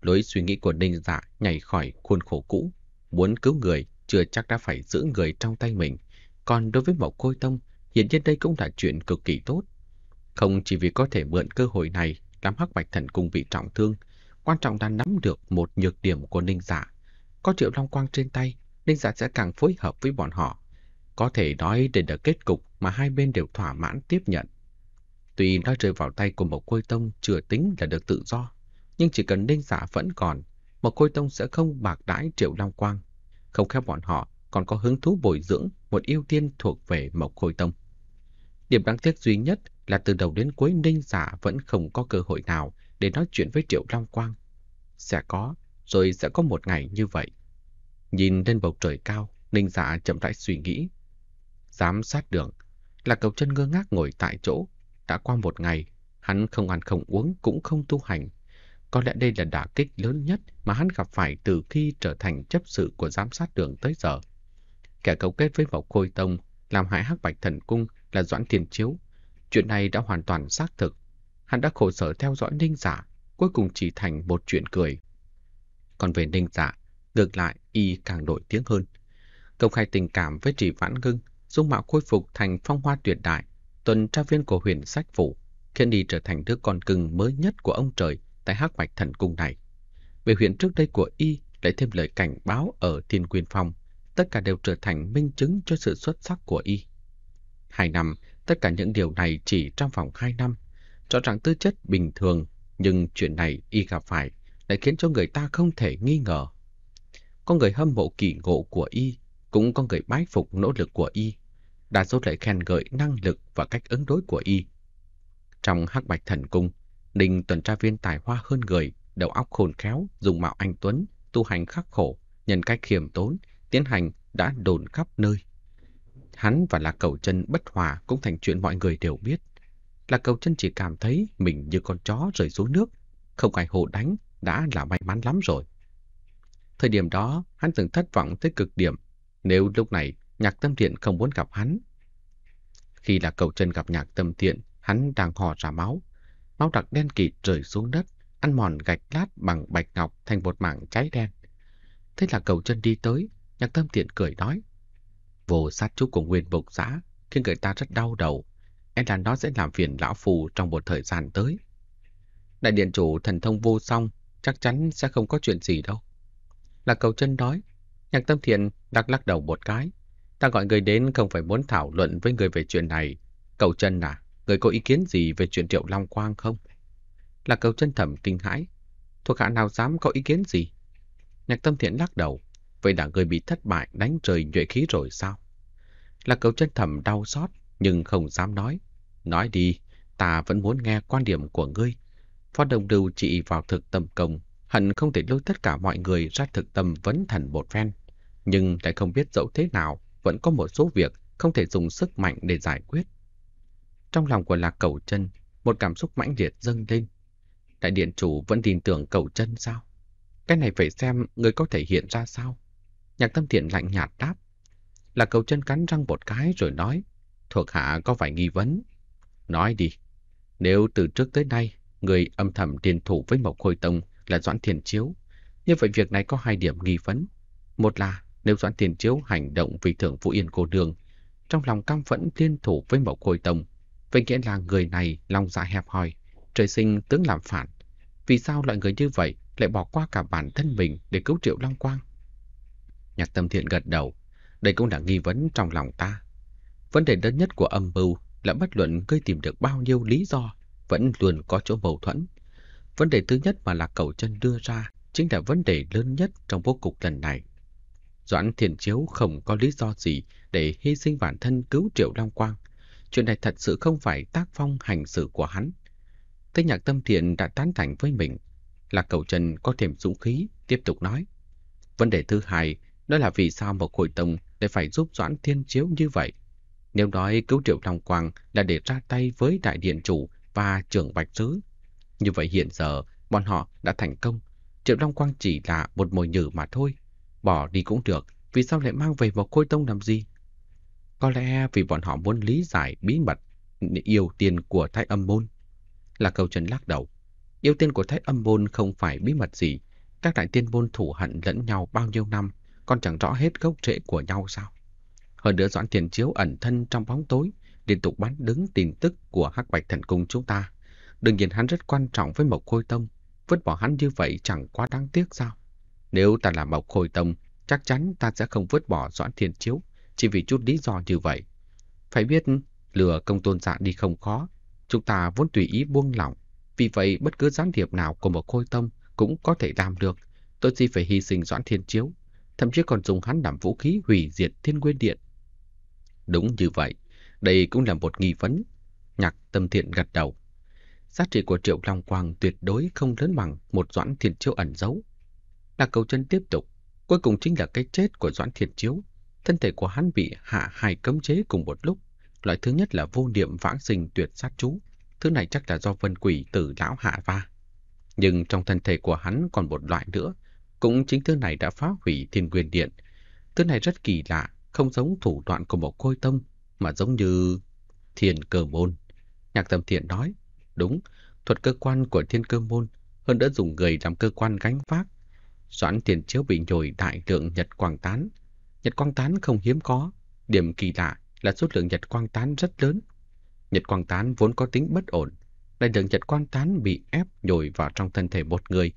Lối suy nghĩ của Ninh Dạ nhảy khỏi khuôn khổ cũ. Muốn cứu người, chưa chắc đã phải giữ người trong tay mình. Còn đối với Mộc Côi Tông, hiện nhiên đây cũng là chuyện cực kỳ tốt. Không chỉ vì có thể mượn cơ hội này làm Hắc Bạch Thần Cung bị trọng thương, quan trọng là nắm được một nhược điểm của Ninh giả. Dạ. Có Triệu Long Quang trên tay, Ninh giả dạ sẽ càng phối hợp với bọn họ. Có thể nói để được kết cục mà hai bên đều thỏa mãn tiếp nhận. Tuy nó rơi vào tay của một Côi Tông chưa tính là được tự do, nhưng chỉ cần Ninh giả dạ vẫn còn, một Côi Tông sẽ không bạc đãi Triệu Long Quang. Không khéo bọn họ còn có hứng thú bồi dưỡng một yêu tiên thuộc về Mộc Côi Tông. Điểm đáng tiếc duy nhất là từ đầu đến cuối Ninh giả vẫn không có cơ hội nào để nói chuyện với Triệu Long Quang. Sẽ có, rồi sẽ có một ngày như vậy. Nhìn lên bầu trời cao, Ninh giả dạ chậm rãi suy nghĩ. Giám sát đường, là cầu chân ngơ ngác ngồi tại chỗ. Đã qua một ngày, hắn không ăn không uống cũng không tu hành. Có lẽ đây là đả kích lớn nhất mà hắn gặp phải từ khi trở thành chấp sự của giám sát đường tới giờ. Kẻ cấu kết với Mộc Khôi Tông, làm hại hắc bạch thần cung là Doãn Thiên Chiếu, Chuyện này đã hoàn toàn xác thực. Hắn đã khổ sở theo dõi ninh giả, dạ, cuối cùng chỉ thành một chuyện cười. Còn về ninh giả, dạ, ngược lại y càng nổi tiếng hơn. Công khai tình cảm với Trì Vãn Ngưng, dung mạo khôi phục thành phong hoa tuyệt đại, tuần tra viên của huyền sách phủ, khiến y trở thành đứa con cưng mới nhất của ông trời tại hắc mạch thần cung này. Về huyện trước đây của y lại thêm lời cảnh báo ở Thiên Quyền Phong, tất cả đều trở thành minh chứng cho sự xuất sắc của y. Hai năm, Tất cả những điều này chỉ trong vòng 2 năm. cho ràng tư chất bình thường, nhưng chuyện này y gặp phải lại khiến cho người ta không thể nghi ngờ. Có người hâm mộ kỳ ngộ của y, cũng có người bái phục nỗ lực của y. Đa số lại khen ngợi năng lực và cách ứng đối của y. Trong hắc bạch thần cung, Ninh tuần tra viên tài hoa hơn người, đầu óc khôn khéo, dùng mạo anh Tuấn, tu hành khắc khổ, nhân cách khiêm tốn, tiến hành đã đồn khắp nơi. Hắn và Lạc Cầu Chân bất hòa cũng thành chuyện mọi người đều biết. Lạc Cầu Chân chỉ cảm thấy mình như con chó rơi xuống nước, không ai hộ đánh đã là may mắn lắm rồi. Thời điểm đó, hắn từng thất vọng tới cực điểm, nếu lúc này Nhạc Tâm Thiện không muốn gặp hắn. Khi Lạc Cầu Chân gặp Nhạc Tâm Thiện, hắn đang hò ra máu, máu đặc đen kịt rơi xuống đất, ăn mòn gạch lát bằng bạch ngọc thành một mảng cháy đen. Thế là cầu chân đi tới, nhạc tâm thiện cười nói vô sát trúc của nguyên mục xã khiến người ta rất đau đầu. em là nó sẽ làm phiền lão phù trong một thời gian tới. Đại điện chủ thần thông vô song, chắc chắn sẽ không có chuyện gì đâu. Là cầu chân đói nhạc tâm thiện đắc lắc đầu một cái. Ta gọi người đến không phải muốn thảo luận với người về chuyện này. Cầu chân à, người có ý kiến gì về chuyện triệu long quang không? Là cầu chân thẩm kinh hãi. Thuộc hạ nào dám có ý kiến gì? Nhạc tâm thiện lắc đầu. Vậy đã người bị thất bại đánh trời nhuệ khí rồi sao? Lạc Cầu chân thầm đau xót, nhưng không dám nói. Nói đi, ta vẫn muốn nghe quan điểm của ngươi. Phó Đồng Đưu trị vào thực tâm công, hận không thể lôi tất cả mọi người ra thực tâm vấn thần một phen. Nhưng lại không biết dẫu thế nào, vẫn có một số việc không thể dùng sức mạnh để giải quyết. Trong lòng của Lạc Cầu chân một cảm xúc mãnh liệt dâng lên. Đại điện chủ vẫn tin tưởng cầu chân sao? Cái này phải xem người có thể hiện ra sao? Nhạc tâm thiện lạnh nhạt đáp. Là cầu chân cắn răng một cái rồi nói, thuộc hạ có vài nghi vấn. Nói đi, nếu từ trước tới nay, người âm thầm tiền thủ với Mộc Khôi Tông là Doãn Thiền Chiếu, như vậy việc này có hai điểm nghi vấn. Một là nếu Doãn Thiền Chiếu hành động vì thượng Vũ Yên cô đường, trong lòng căm phẫn tiên thủ với Mộc Khôi Tông, vậy nghĩa là người này lòng dạ hẹp hòi, trời sinh tướng làm phản. Vì sao loại người như vậy lại bỏ qua cả bản thân mình để cứu Triệu Long Quang? Nhạc Tâm Thiện gật đầu, đây cũng là nghi vấn trong lòng ta. Vấn đề lớn nhất của âm mưu là bất luận ngươi tìm được bao nhiêu lý do vẫn luôn có chỗ mâu thuẫn. Vấn đề thứ nhất mà là Cầu Chân đưa ra chính là vấn đề lớn nhất trong vô cục lần này. Doãn Thiền Chiếu không có lý do gì để hy sinh bản thân cứu Triệu Long Quang. Chuyện này thật sự không phải tác phong hành xử của hắn. Tế nhạc tâm thiện đã tán thành với mình. là Cầu Trần có thêm dũng khí, tiếp tục nói. Vấn đề thứ hai, đó là vì sao một hội tông lại phải giúp Doãn Thiên Chiếu như vậy. Nếu nói cứu Triệu Long Quang là để ra tay với đại điện chủ và trưởng bạch sứ. Như vậy hiện giờ, bọn họ đã thành công. Triệu Long Quang chỉ là một mồi nhử mà thôi. Bỏ đi cũng được, vì sao lại mang về một khôi tông làm gì? Có lẽ vì bọn họ muốn lý giải bí mật yêu tiền của thái âm môn. Là câu trần lắc đầu. Yêu tiền của thái âm môn không phải bí mật gì. Các đại tiên môn thủ hận lẫn nhau bao nhiêu năm con chẳng rõ hết gốc rễ của nhau sao. Hơn nữa Doãn Thiền Chiếu ẩn thân trong bóng tối, liên tục bắn đứng tin tức của Hắc Bạch Thần Cung chúng ta. đừng nhìn hắn rất quan trọng với Mộc Khôi Tông, vứt bỏ hắn như vậy chẳng quá đáng tiếc sao. Nếu ta là Mộc Khôi Tông, chắc chắn ta sẽ không vứt bỏ Doãn Thiền Chiếu chỉ vì chút lý do như vậy. Phải biết, lừa công tôn dạ đi không khó, chúng ta vốn tùy ý buông lỏng, vì vậy bất cứ gián điệp nào của mộc khôi tông cũng có thể làm được, tôi chỉ phải hy sinh Doãn Thiên Chiếu thậm chí còn dùng hắn làm vũ khí hủy diệt thiên nguyên điện. Đúng như vậy, đây cũng là một nghi vấn. Nhạc tâm thiện gật đầu. Giá trị của triệu long quang tuyệt đối không lớn bằng một doãn thiền chiếu ẩn giấu. Là cầu chân tiếp tục, cuối cùng chính là cái chết của doãn thiền chiếu. Thân thể của hắn bị hạ hai cấm chế cùng một lúc. Loại thứ nhất là vô niệm vãng sinh tuyệt sát chú. Thứ này chắc là do vân quỷ tử lão hạ va. Nhưng trong thân thể của hắn còn một loại nữa, cũng chính thứ này đã phá hủy thiên nguyên điện. Thứ này rất kỳ lạ, không giống thủ đoạn của một khôi tông, mà giống như thiên cơ môn. Nhạc tâm thiện nói, đúng, thuật cơ quan của thiên cơ môn hơn đã dùng người làm cơ quan gánh vác. Doãn tiền chiếu bị nhồi đại lượng nhật quang tán. Nhật quang tán không hiếm có, điểm kỳ lạ là số lượng nhật quang tán rất lớn. Nhật quang tán vốn có tính bất ổn, đại lượng nhật quang tán bị ép nhồi vào trong thân thể một người,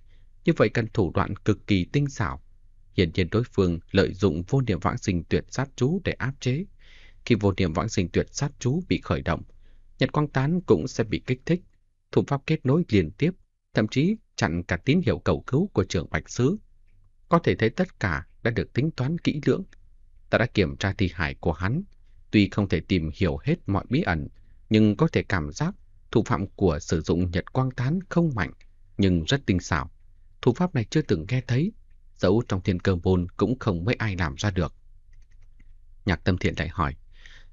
như vậy cần thủ đoạn cực kỳ tinh xảo. Hiển nhiên đối phương lợi dụng vô niệm vãng sinh tuyệt sát chú để áp chế. Khi vô niệm vãng sinh tuyệt sát chú bị khởi động, nhật quang tán cũng sẽ bị kích thích. Thủ pháp kết nối liên tiếp, thậm chí chặn cả tín hiệu cầu cứu của trưởng bạch sứ. Có thể thấy tất cả đã được tính toán kỹ lưỡng. Ta đã kiểm tra thi hải của hắn, tuy không thể tìm hiểu hết mọi bí ẩn, nhưng có thể cảm giác thủ phạm của sử dụng nhật quang tán không mạnh, nhưng rất tinh xảo. Thủ pháp này chưa từng nghe thấy, dẫu trong thiên cơ môn cũng không mấy ai làm ra được. Nhạc tâm thiện lại hỏi,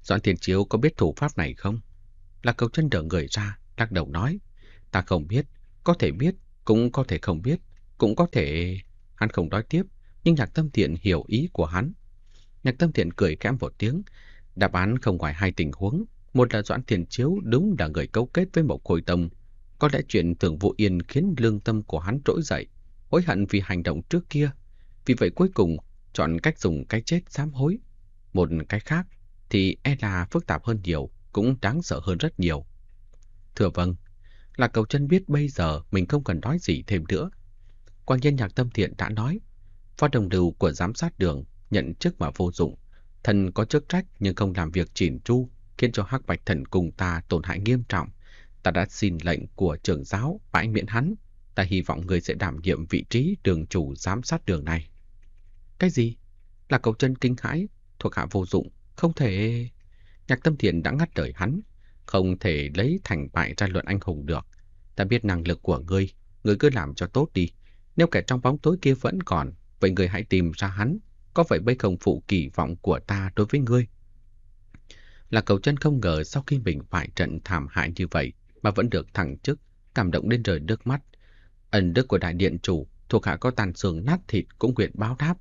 Doãn Thiên Chiếu có biết thủ pháp này không? Là cầu chân đỡ người ra, lắc đầu nói, ta không biết, có thể biết, cũng có thể không biết, cũng có thể... Hắn không nói tiếp, nhưng nhạc tâm thiện hiểu ý của hắn. Nhạc tâm thiện cười kẽm một tiếng, đáp án không ngoài hai tình huống. Một là Doãn Thiên Chiếu đúng là người cấu kết với một Khôi Tông. Có lẽ chuyện Thường vụ Yên khiến lương tâm của hắn trỗi dậy hối hận vì hành động trước kia. Vì vậy cuối cùng chọn cách dùng cái chết sám hối. Một cái khác thì e là phức tạp hơn nhiều, cũng đáng sợ hơn rất nhiều. Thưa vâng, là cầu chân biết bây giờ mình không cần nói gì thêm nữa. Quan nhân nhạc tâm thiện đã nói, phó đồng đầu của giám sát đường nhận chức mà vô dụng. Thần có chức trách nhưng không làm việc chỉn chu, khiến cho hắc bạch thần cùng ta tổn hại nghiêm trọng. Ta đã xin lệnh của trưởng giáo bãi miễn hắn, ta hy vọng người sẽ đảm nhiệm vị trí đường chủ giám sát đường này. Cái gì? Là cầu chân kinh hãi, thuộc hạ vô dụng, không thể... Nhạc tâm thiện đã ngắt lời hắn, không thể lấy thành bại ra luận anh hùng được. Ta biết năng lực của ngươi, ngươi cứ làm cho tốt đi. Nếu kẻ trong bóng tối kia vẫn còn, vậy ngươi hãy tìm ra hắn. Có phải bây không phụ kỳ vọng của ta đối với ngươi? Là cầu chân không ngờ sau khi mình phải trận thảm hại như vậy mà vẫn được thẳng chức, cảm động đến rời nước mắt. Ẩn đức của đại điện chủ thuộc hạ có tàn xương nát thịt cũng nguyện báo đáp.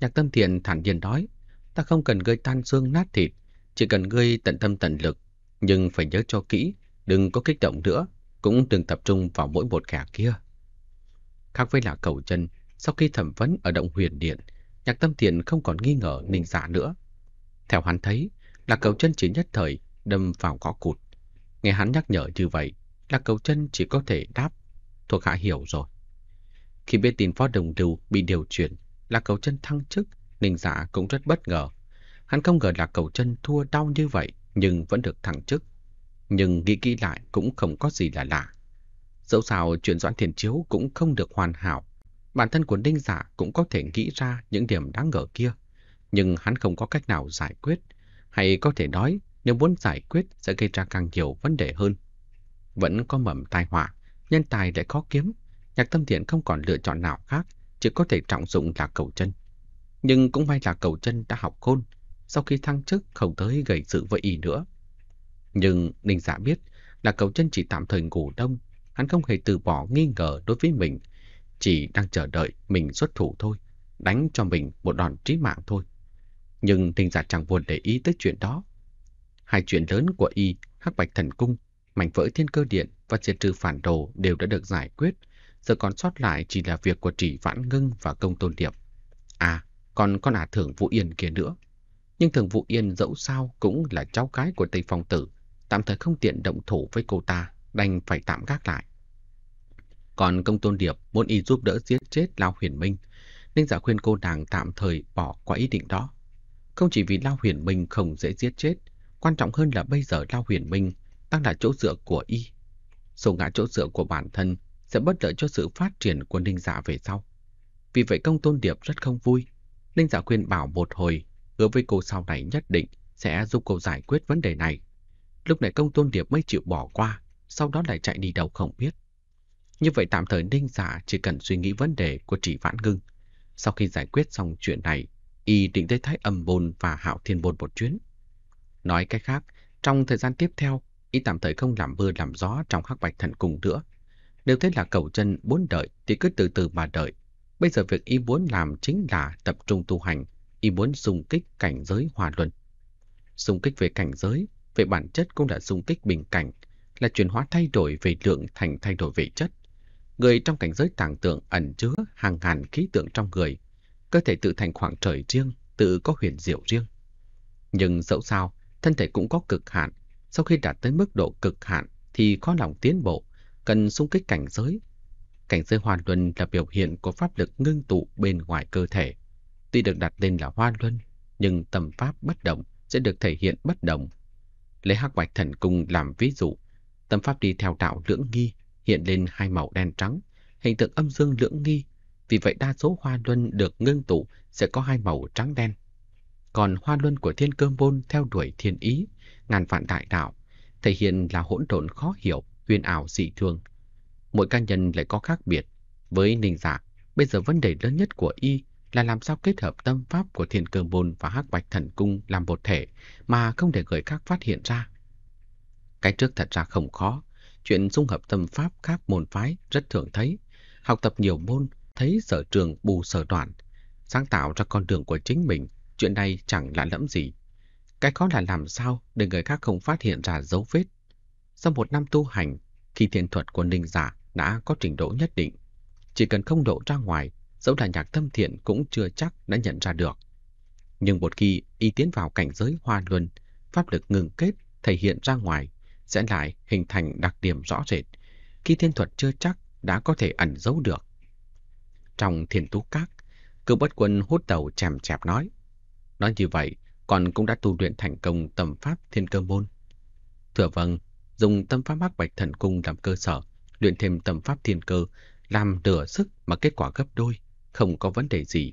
Nhạc tâm thiền thản nhiên nói, ta không cần ngươi tan xương nát thịt, chỉ cần ngươi tận tâm tận lực, nhưng phải nhớ cho kỹ, đừng có kích động nữa, cũng đừng tập trung vào mỗi một kẻ kia. Khác với là cầu chân, sau khi thẩm vấn ở động huyền điện, nhạc tâm thiền không còn nghi ngờ ninh giả dạ nữa. Theo hắn thấy, là cầu chân chỉ nhất thời đâm vào cỏ cụt. Nghe hắn nhắc nhở như vậy, là cầu chân chỉ có thể đáp thuộc hạ hiểu rồi. Khi biết tin phó đồng rưu bị điều chuyển, là cầu chân thăng chức, Ninh giả cũng rất bất ngờ. Hắn không ngờ là cầu chân thua đau như vậy, nhưng vẫn được thăng chức. Nhưng nghĩ kỹ lại cũng không có gì là lạ. Dẫu sao chuyện Doãn Thiền Chiếu cũng không được hoàn hảo. Bản thân của Ninh giả cũng có thể nghĩ ra những điểm đáng ngờ kia. Nhưng hắn không có cách nào giải quyết. Hay có thể nói, nếu muốn giải quyết sẽ gây ra càng nhiều vấn đề hơn. Vẫn có mầm tai họa nhân tài lại khó kiếm, nhạc tâm thiện không còn lựa chọn nào khác, chỉ có thể trọng dụng là cầu chân. Nhưng cũng may là cầu chân đã học khôn, sau khi thăng chức không tới gây sự với y nữa. Nhưng Ninh Dạ biết là cầu chân chỉ tạm thời ngủ đông, hắn không hề từ bỏ nghi ngờ đối với mình, chỉ đang chờ đợi mình xuất thủ thôi, đánh cho mình một đòn trí mạng thôi. Nhưng Ninh Dạ chẳng buồn để ý tới chuyện đó. Hai chuyện lớn của y, Hắc Bạch Thần Cung mảnh vỡ thiên cơ điện và diệt trừ phản đồ đều đã được giải quyết. Giờ còn sót lại chỉ là việc của Trì Vãn Ngưng và Công Tôn Điệp. À, còn con ả à Thưởng Vũ Yên kia nữa. Nhưng thường Vũ Yên dẫu sao cũng là cháu cái của Tây Phong Tử, tạm thời không tiện động thủ với cô ta, đành phải tạm gác lại. Còn Công Tôn Điệp muốn y giúp đỡ giết chết Lao Huyền Minh, Ninh giả khuyên cô nàng tạm thời bỏ qua ý định đó. Không chỉ vì Lao Huyền Minh không dễ giết chết, quan trọng hơn là bây giờ Lao Huyền Minh đang là chỗ dựa của y. Số ngã chỗ dựa của bản thân sẽ bất lợi cho sự phát triển của Ninh Dạ về sau. Vì vậy công tôn điệp rất không vui. Ninh Dạ khuyên bảo một hồi, hứa với cô sau này nhất định sẽ giúp cô giải quyết vấn đề này. Lúc này công tôn điệp mới chịu bỏ qua, sau đó lại chạy đi đâu không biết. Như vậy tạm thời Ninh Dạ chỉ cần suy nghĩ vấn đề của chỉ Vãn Ngưng. Sau khi giải quyết xong chuyện này, y định tới Thái Âm Bồn và Hạo Thiên Bồn một chuyến. Nói cách khác, trong thời gian tiếp theo, y tạm thời không làm mưa làm gió trong hắc bạch thần cung nữa. Nếu thế là cầu chân muốn đợi thì cứ từ từ mà đợi. Bây giờ việc y muốn làm chính là tập trung tu hành, y muốn xung kích cảnh giới hòa luân. Xung kích về cảnh giới, về bản chất cũng là xung kích bình cảnh, là chuyển hóa thay đổi về lượng thành thay đổi về chất. Người trong cảnh giới tàng tượng ẩn chứa hàng ngàn khí tượng trong người, cơ thể tự thành khoảng trời riêng, tự có huyền diệu riêng. Nhưng dẫu sao, thân thể cũng có cực hạn, sau khi đạt tới mức độ cực hạn thì khó lòng tiến bộ, cần xung kích cảnh giới. Cảnh giới hoàn luân là biểu hiện của pháp lực ngưng tụ bên ngoài cơ thể. Tuy được đặt tên là hoàn luân, nhưng tầm pháp bất động sẽ được thể hiện bất động. Lấy hắc bạch thần cung làm ví dụ, tâm pháp đi theo đạo lưỡng nghi, hiện lên hai màu đen trắng, hình tượng âm dương lưỡng nghi. Vì vậy đa số hoa luân được ngưng tụ sẽ có hai màu trắng đen. Còn hoa luân của thiên cơ môn theo đuổi thiên ý, ngàn vạn đại đạo, thể hiện là hỗn độn khó hiểu, huyền ảo dị thường. Mỗi cá nhân lại có khác biệt. Với Ninh Dạ, bây giờ vấn đề lớn nhất của y là làm sao kết hợp tâm pháp của Thiên Cơ Môn và Hắc Bạch Thần Cung làm một thể mà không để người khác phát hiện ra. Cái trước thật ra không khó, chuyện dung hợp tâm pháp các môn phái rất thường thấy. Học tập nhiều môn, thấy sở trường bù sở đoạn, sáng tạo ra con đường của chính mình, chuyện này chẳng lạ lẫm gì. Cái khó là làm sao để người khác không phát hiện ra dấu vết. Sau một năm tu hành, khi thiên thuật của ninh giả đã có trình độ nhất định, chỉ cần không lộ ra ngoài, dẫu là nhạc tâm thiện cũng chưa chắc đã nhận ra được. Nhưng một khi y tiến vào cảnh giới hoa luân, pháp lực ngừng kết thể hiện ra ngoài sẽ lại hình thành đặc điểm rõ rệt khi thiên thuật chưa chắc đã có thể ẩn giấu được. Trong thiền tú các, cựu bất quân hút đầu chèm chẹp nói. Nói như vậy, còn cũng đã tu luyện thành công tâm pháp thiên cơ môn. Thừa vâng, dùng tâm pháp hắc bạch thần cung làm cơ sở, luyện thêm tâm pháp thiên cơ, làm nửa sức mà kết quả gấp đôi, không có vấn đề gì.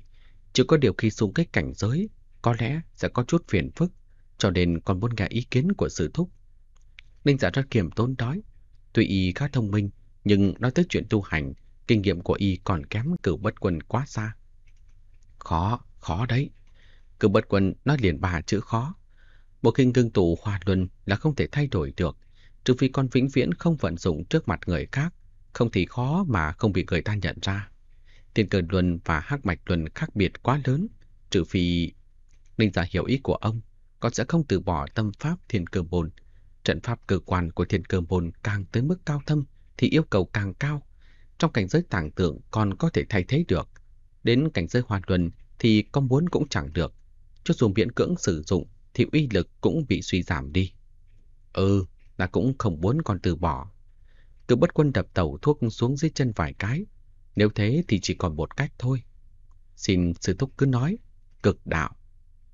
Chỉ có điều khi xung kích cảnh giới, có lẽ sẽ có chút phiền phức, cho nên còn muốn nghe ý kiến của sư thúc. Ninh giả dạ rất kiềm tốn đói, tuy y khá thông minh, nhưng nói tới chuyện tu hành, kinh nghiệm của y còn kém cử bất quân quá xa. Khó, khó đấy. Cửu bất quân nói liền ba chữ khó. Bộ kinh cương tụ hòa luân là không thể thay đổi được, trừ phi con vĩnh viễn không vận dụng trước mặt người khác, không thì khó mà không bị người ta nhận ra. Tiền cờ luân và hắc mạch luân khác biệt quá lớn, trừ phi... Ninh giả hiểu ý của ông, con sẽ không từ bỏ tâm pháp thiên cơ bồn. Trận pháp cơ quan của thiên cơ bồn càng tới mức cao thâm thì yêu cầu càng cao. Trong cảnh giới tàng tượng còn có thể thay thế được. Đến cảnh giới hoàn luân thì con muốn cũng chẳng được cho dù miễn cưỡng sử dụng thì uy lực cũng bị suy giảm đi. Ừ, là cũng không muốn còn từ bỏ. Cứ bất quân đập tàu thuốc xuống dưới chân vài cái, nếu thế thì chỉ còn một cách thôi. Xin sư thúc cứ nói, cực đạo.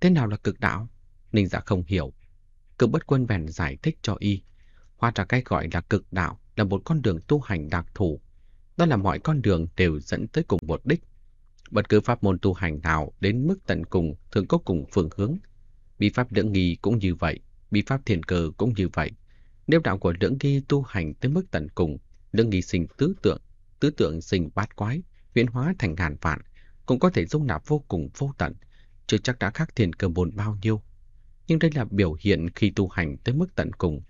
Thế nào là cực đạo? Ninh dạ không hiểu. Cực bất quân bèn giải thích cho y. hoa ra cái gọi là cực đạo là một con đường tu hành đặc thù. Đó là mọi con đường đều dẫn tới cùng một đích. Bất cứ pháp môn tu hành nào đến mức tận cùng thường có cùng phương hướng. Bí pháp lưỡng nghi cũng như vậy, bí pháp thiền cờ cũng như vậy. Nếu đạo của lưỡng nghi tu hành tới mức tận cùng, lưỡng nghi sinh tứ tượng, tứ tượng sinh bát quái, biến hóa thành ngàn vạn, cũng có thể dung nạp vô cùng vô tận, chưa chắc đã khác thiền cờ bồn bao nhiêu. Nhưng đây là biểu hiện khi tu hành tới mức tận cùng.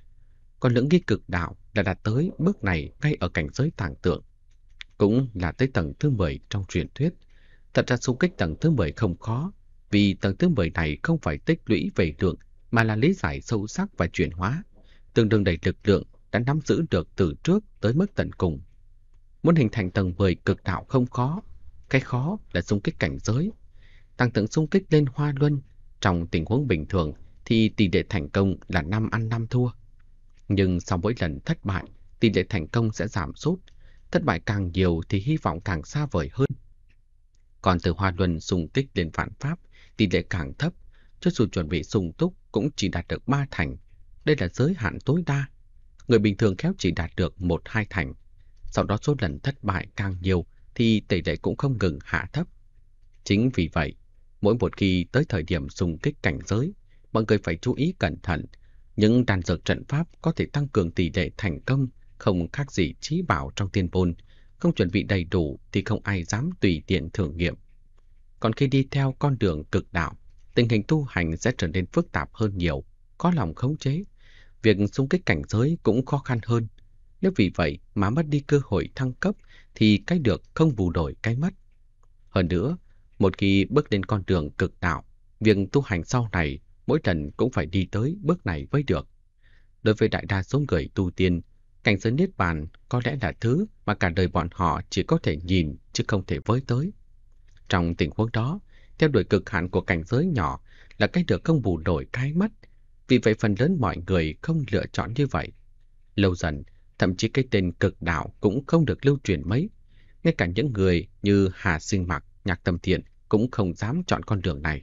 Còn lưỡng nghi cực đạo đã đạt tới bước này ngay ở cảnh giới tàng tượng, cũng là tới tầng thứ 10 trong truyền thuyết Thật ra xung kích tầng thứ 10 không khó, vì tầng thứ 10 này không phải tích lũy về lượng mà là lý giải sâu sắc và chuyển hóa, tương đương đầy lực lượng đã nắm giữ được từ trước tới mức tận cùng. Muốn hình thành tầng 10 cực đạo không khó, cái khó là xung kích cảnh giới. Tăng thượng xung kích lên hoa luân, trong tình huống bình thường thì tỷ lệ thành công là năm ăn năm thua. Nhưng sau mỗi lần thất bại, tỷ lệ thành công sẽ giảm sút, thất bại càng nhiều thì hy vọng càng xa vời hơn. Còn từ Hoa Luân xung kích lên phản pháp, tỷ lệ càng thấp, cho dù chuẩn bị sung túc cũng chỉ đạt được 3 thành. Đây là giới hạn tối đa. Người bình thường khéo chỉ đạt được 1-2 thành. Sau đó số lần thất bại càng nhiều thì tỷ lệ cũng không ngừng hạ thấp. Chính vì vậy, mỗi một khi tới thời điểm xung kích cảnh giới, mọi người phải chú ý cẩn thận. Những đàn dược trận pháp có thể tăng cường tỷ lệ thành công không khác gì trí bảo trong tiên môn không chuẩn bị đầy đủ thì không ai dám tùy tiện thử nghiệm. Còn khi đi theo con đường cực đạo, tình hình tu hành sẽ trở nên phức tạp hơn nhiều, có lòng khống chế. Việc xung kích cảnh giới cũng khó khăn hơn. Nếu vì vậy mà mất đi cơ hội thăng cấp thì cái được không bù đổi cái mất. Hơn nữa, một khi bước lên con đường cực đạo, việc tu hành sau này mỗi lần cũng phải đi tới bước này mới được. Đối với đại đa số người tu tiên, cảnh giới Niết Bàn có lẽ là thứ mà cả đời bọn họ chỉ có thể nhìn chứ không thể với tới. Trong tình huống đó, theo đuổi cực hạn của cảnh giới nhỏ là cái được không bù đổi cái mắt, vì vậy phần lớn mọi người không lựa chọn như vậy. Lâu dần, thậm chí cái tên cực đạo cũng không được lưu truyền mấy, ngay cả những người như Hà Sinh Mặc, Nhạc Tâm Thiện cũng không dám chọn con đường này.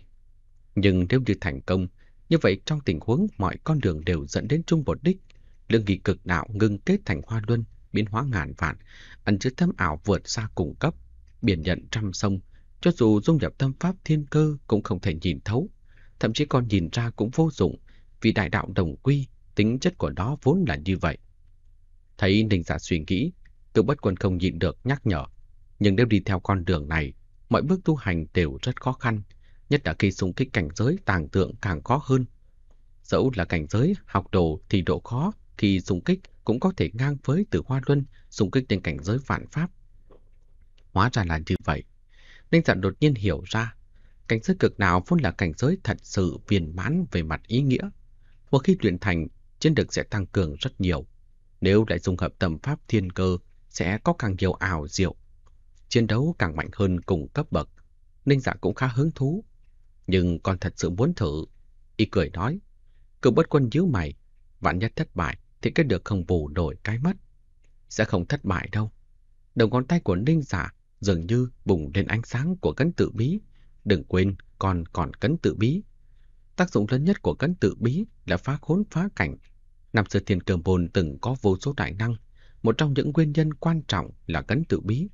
Nhưng nếu như thành công, như vậy trong tình huống mọi con đường đều dẫn đến chung một đích, Lương kỳ cực đạo ngưng kết thành hoa luân, biến hóa ngàn vạn, ẩn chứa tâm ảo vượt xa cùng cấp, biển nhận trăm sông, cho dù dung nhập tâm pháp thiên cơ cũng không thể nhìn thấu, thậm chí còn nhìn ra cũng vô dụng, vì đại đạo đồng quy, tính chất của nó vốn là như vậy. Thấy Ninh Giả suy nghĩ, Tự Bất Quân không nhịn được nhắc nhở, nhưng nếu đi theo con đường này, mọi bước tu hành đều rất khó khăn, nhất là khi xung kích cảnh giới tàng tượng càng khó hơn. Dẫu là cảnh giới học đồ thì độ khó thì dùng kích cũng có thể ngang với Tử Hoa Luân dùng kích đến cảnh giới vạn pháp. Hóa ra là như vậy. Ninh Dạ đột nhiên hiểu ra, cảnh giới cực nào vốn là cảnh giới thật sự viên mãn về mặt ý nghĩa. Một khi luyện thành, chiến lực sẽ tăng cường rất nhiều. Nếu lại dung hợp tầm pháp thiên cơ, sẽ có càng nhiều ảo diệu. Chiến đấu càng mạnh hơn cùng cấp bậc. Ninh Dạ cũng khá hứng thú. Nhưng còn thật sự muốn thử. Y cười nói. Cựu bất quân nhíu mày. Vạn nhất thất bại thì cái được không bù đổi cái mất. Sẽ không thất bại đâu. Đầu ngón tay của Ninh giả dường như bùng lên ánh sáng của cấn tự bí. Đừng quên còn còn cấn tự bí. Tác dụng lớn nhất của cấn tự bí là phá khốn phá cảnh. Năm xưa thiên cường bồn từng có vô số đại năng. Một trong những nguyên nhân quan trọng là cấn tự bí.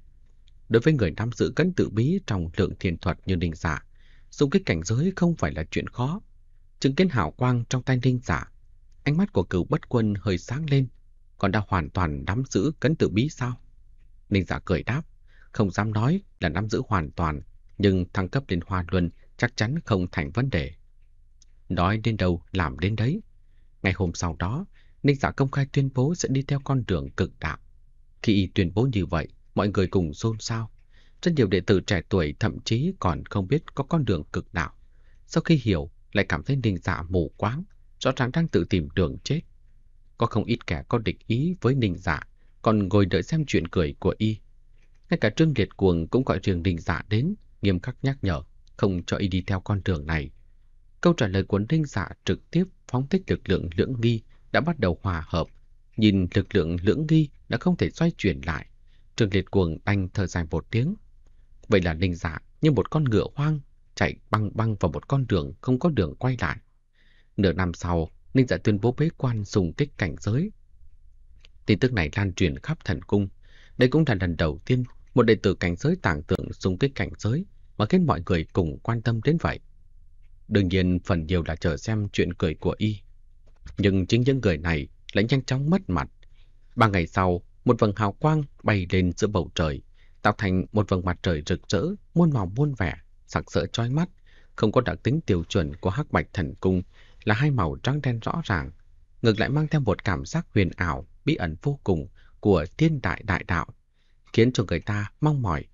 Đối với người nắm giữ cấn tự bí trong lượng thiền thuật như Ninh giả, xung kích cảnh giới không phải là chuyện khó. Chứng kiến hào quang trong tay Ninh giả Ánh mắt của cửu bất quân hơi sáng lên, còn đã hoàn toàn nắm giữ cấn tử bí sao? Ninh giả dạ cười đáp, không dám nói là nắm giữ hoàn toàn, nhưng thăng cấp lên hoa luân chắc chắn không thành vấn đề. Nói đến đâu làm đến đấy. Ngày hôm sau đó, Ninh giả dạ công khai tuyên bố sẽ đi theo con đường cực đạo. Khi tuyên bố như vậy, mọi người cùng xôn xao. Rất nhiều đệ tử trẻ tuổi thậm chí còn không biết có con đường cực đạo. Sau khi hiểu, lại cảm thấy Ninh giả dạ mù quáng, rõ ràng đang tự tìm đường chết. Có không ít kẻ có địch ý với Ninh Dạ, còn ngồi đợi xem chuyện cười của y. Ngay cả Trương Liệt Cuồng cũng gọi trường Ninh Dạ đến, nghiêm khắc nhắc nhở, không cho y đi theo con đường này. Câu trả lời của Ninh Dạ trực tiếp phóng thích lực lượng lưỡng nghi đã bắt đầu hòa hợp. Nhìn lực lượng lưỡng nghi đã không thể xoay chuyển lại. Trương Liệt Cuồng anh thở dài một tiếng. Vậy là Ninh Dạ như một con ngựa hoang chạy băng băng vào một con đường không có đường quay lại. Nửa năm sau, Ninh Dạ tuyên bố bế quan dùng kích cảnh giới. Tin tức này lan truyền khắp thần cung. Đây cũng là lần đầu tiên một đệ tử cảnh giới tàng tượng dùng kích cảnh giới mà khiến mọi người cùng quan tâm đến vậy. Đương nhiên phần nhiều là chờ xem chuyện cười của y. Nhưng chính những người này lại nhanh chóng mất mặt. Ba ngày sau, một vầng hào quang bay lên giữa bầu trời, tạo thành một vầng mặt trời rực rỡ, muôn màu muôn vẻ, sặc sỡ chói mắt, không có đặc tính tiêu chuẩn của hắc bạch thần cung là hai màu trắng đen rõ ràng, ngược lại mang theo một cảm giác huyền ảo, bí ẩn vô cùng của thiên đại đại đạo, khiến cho người ta mong mỏi.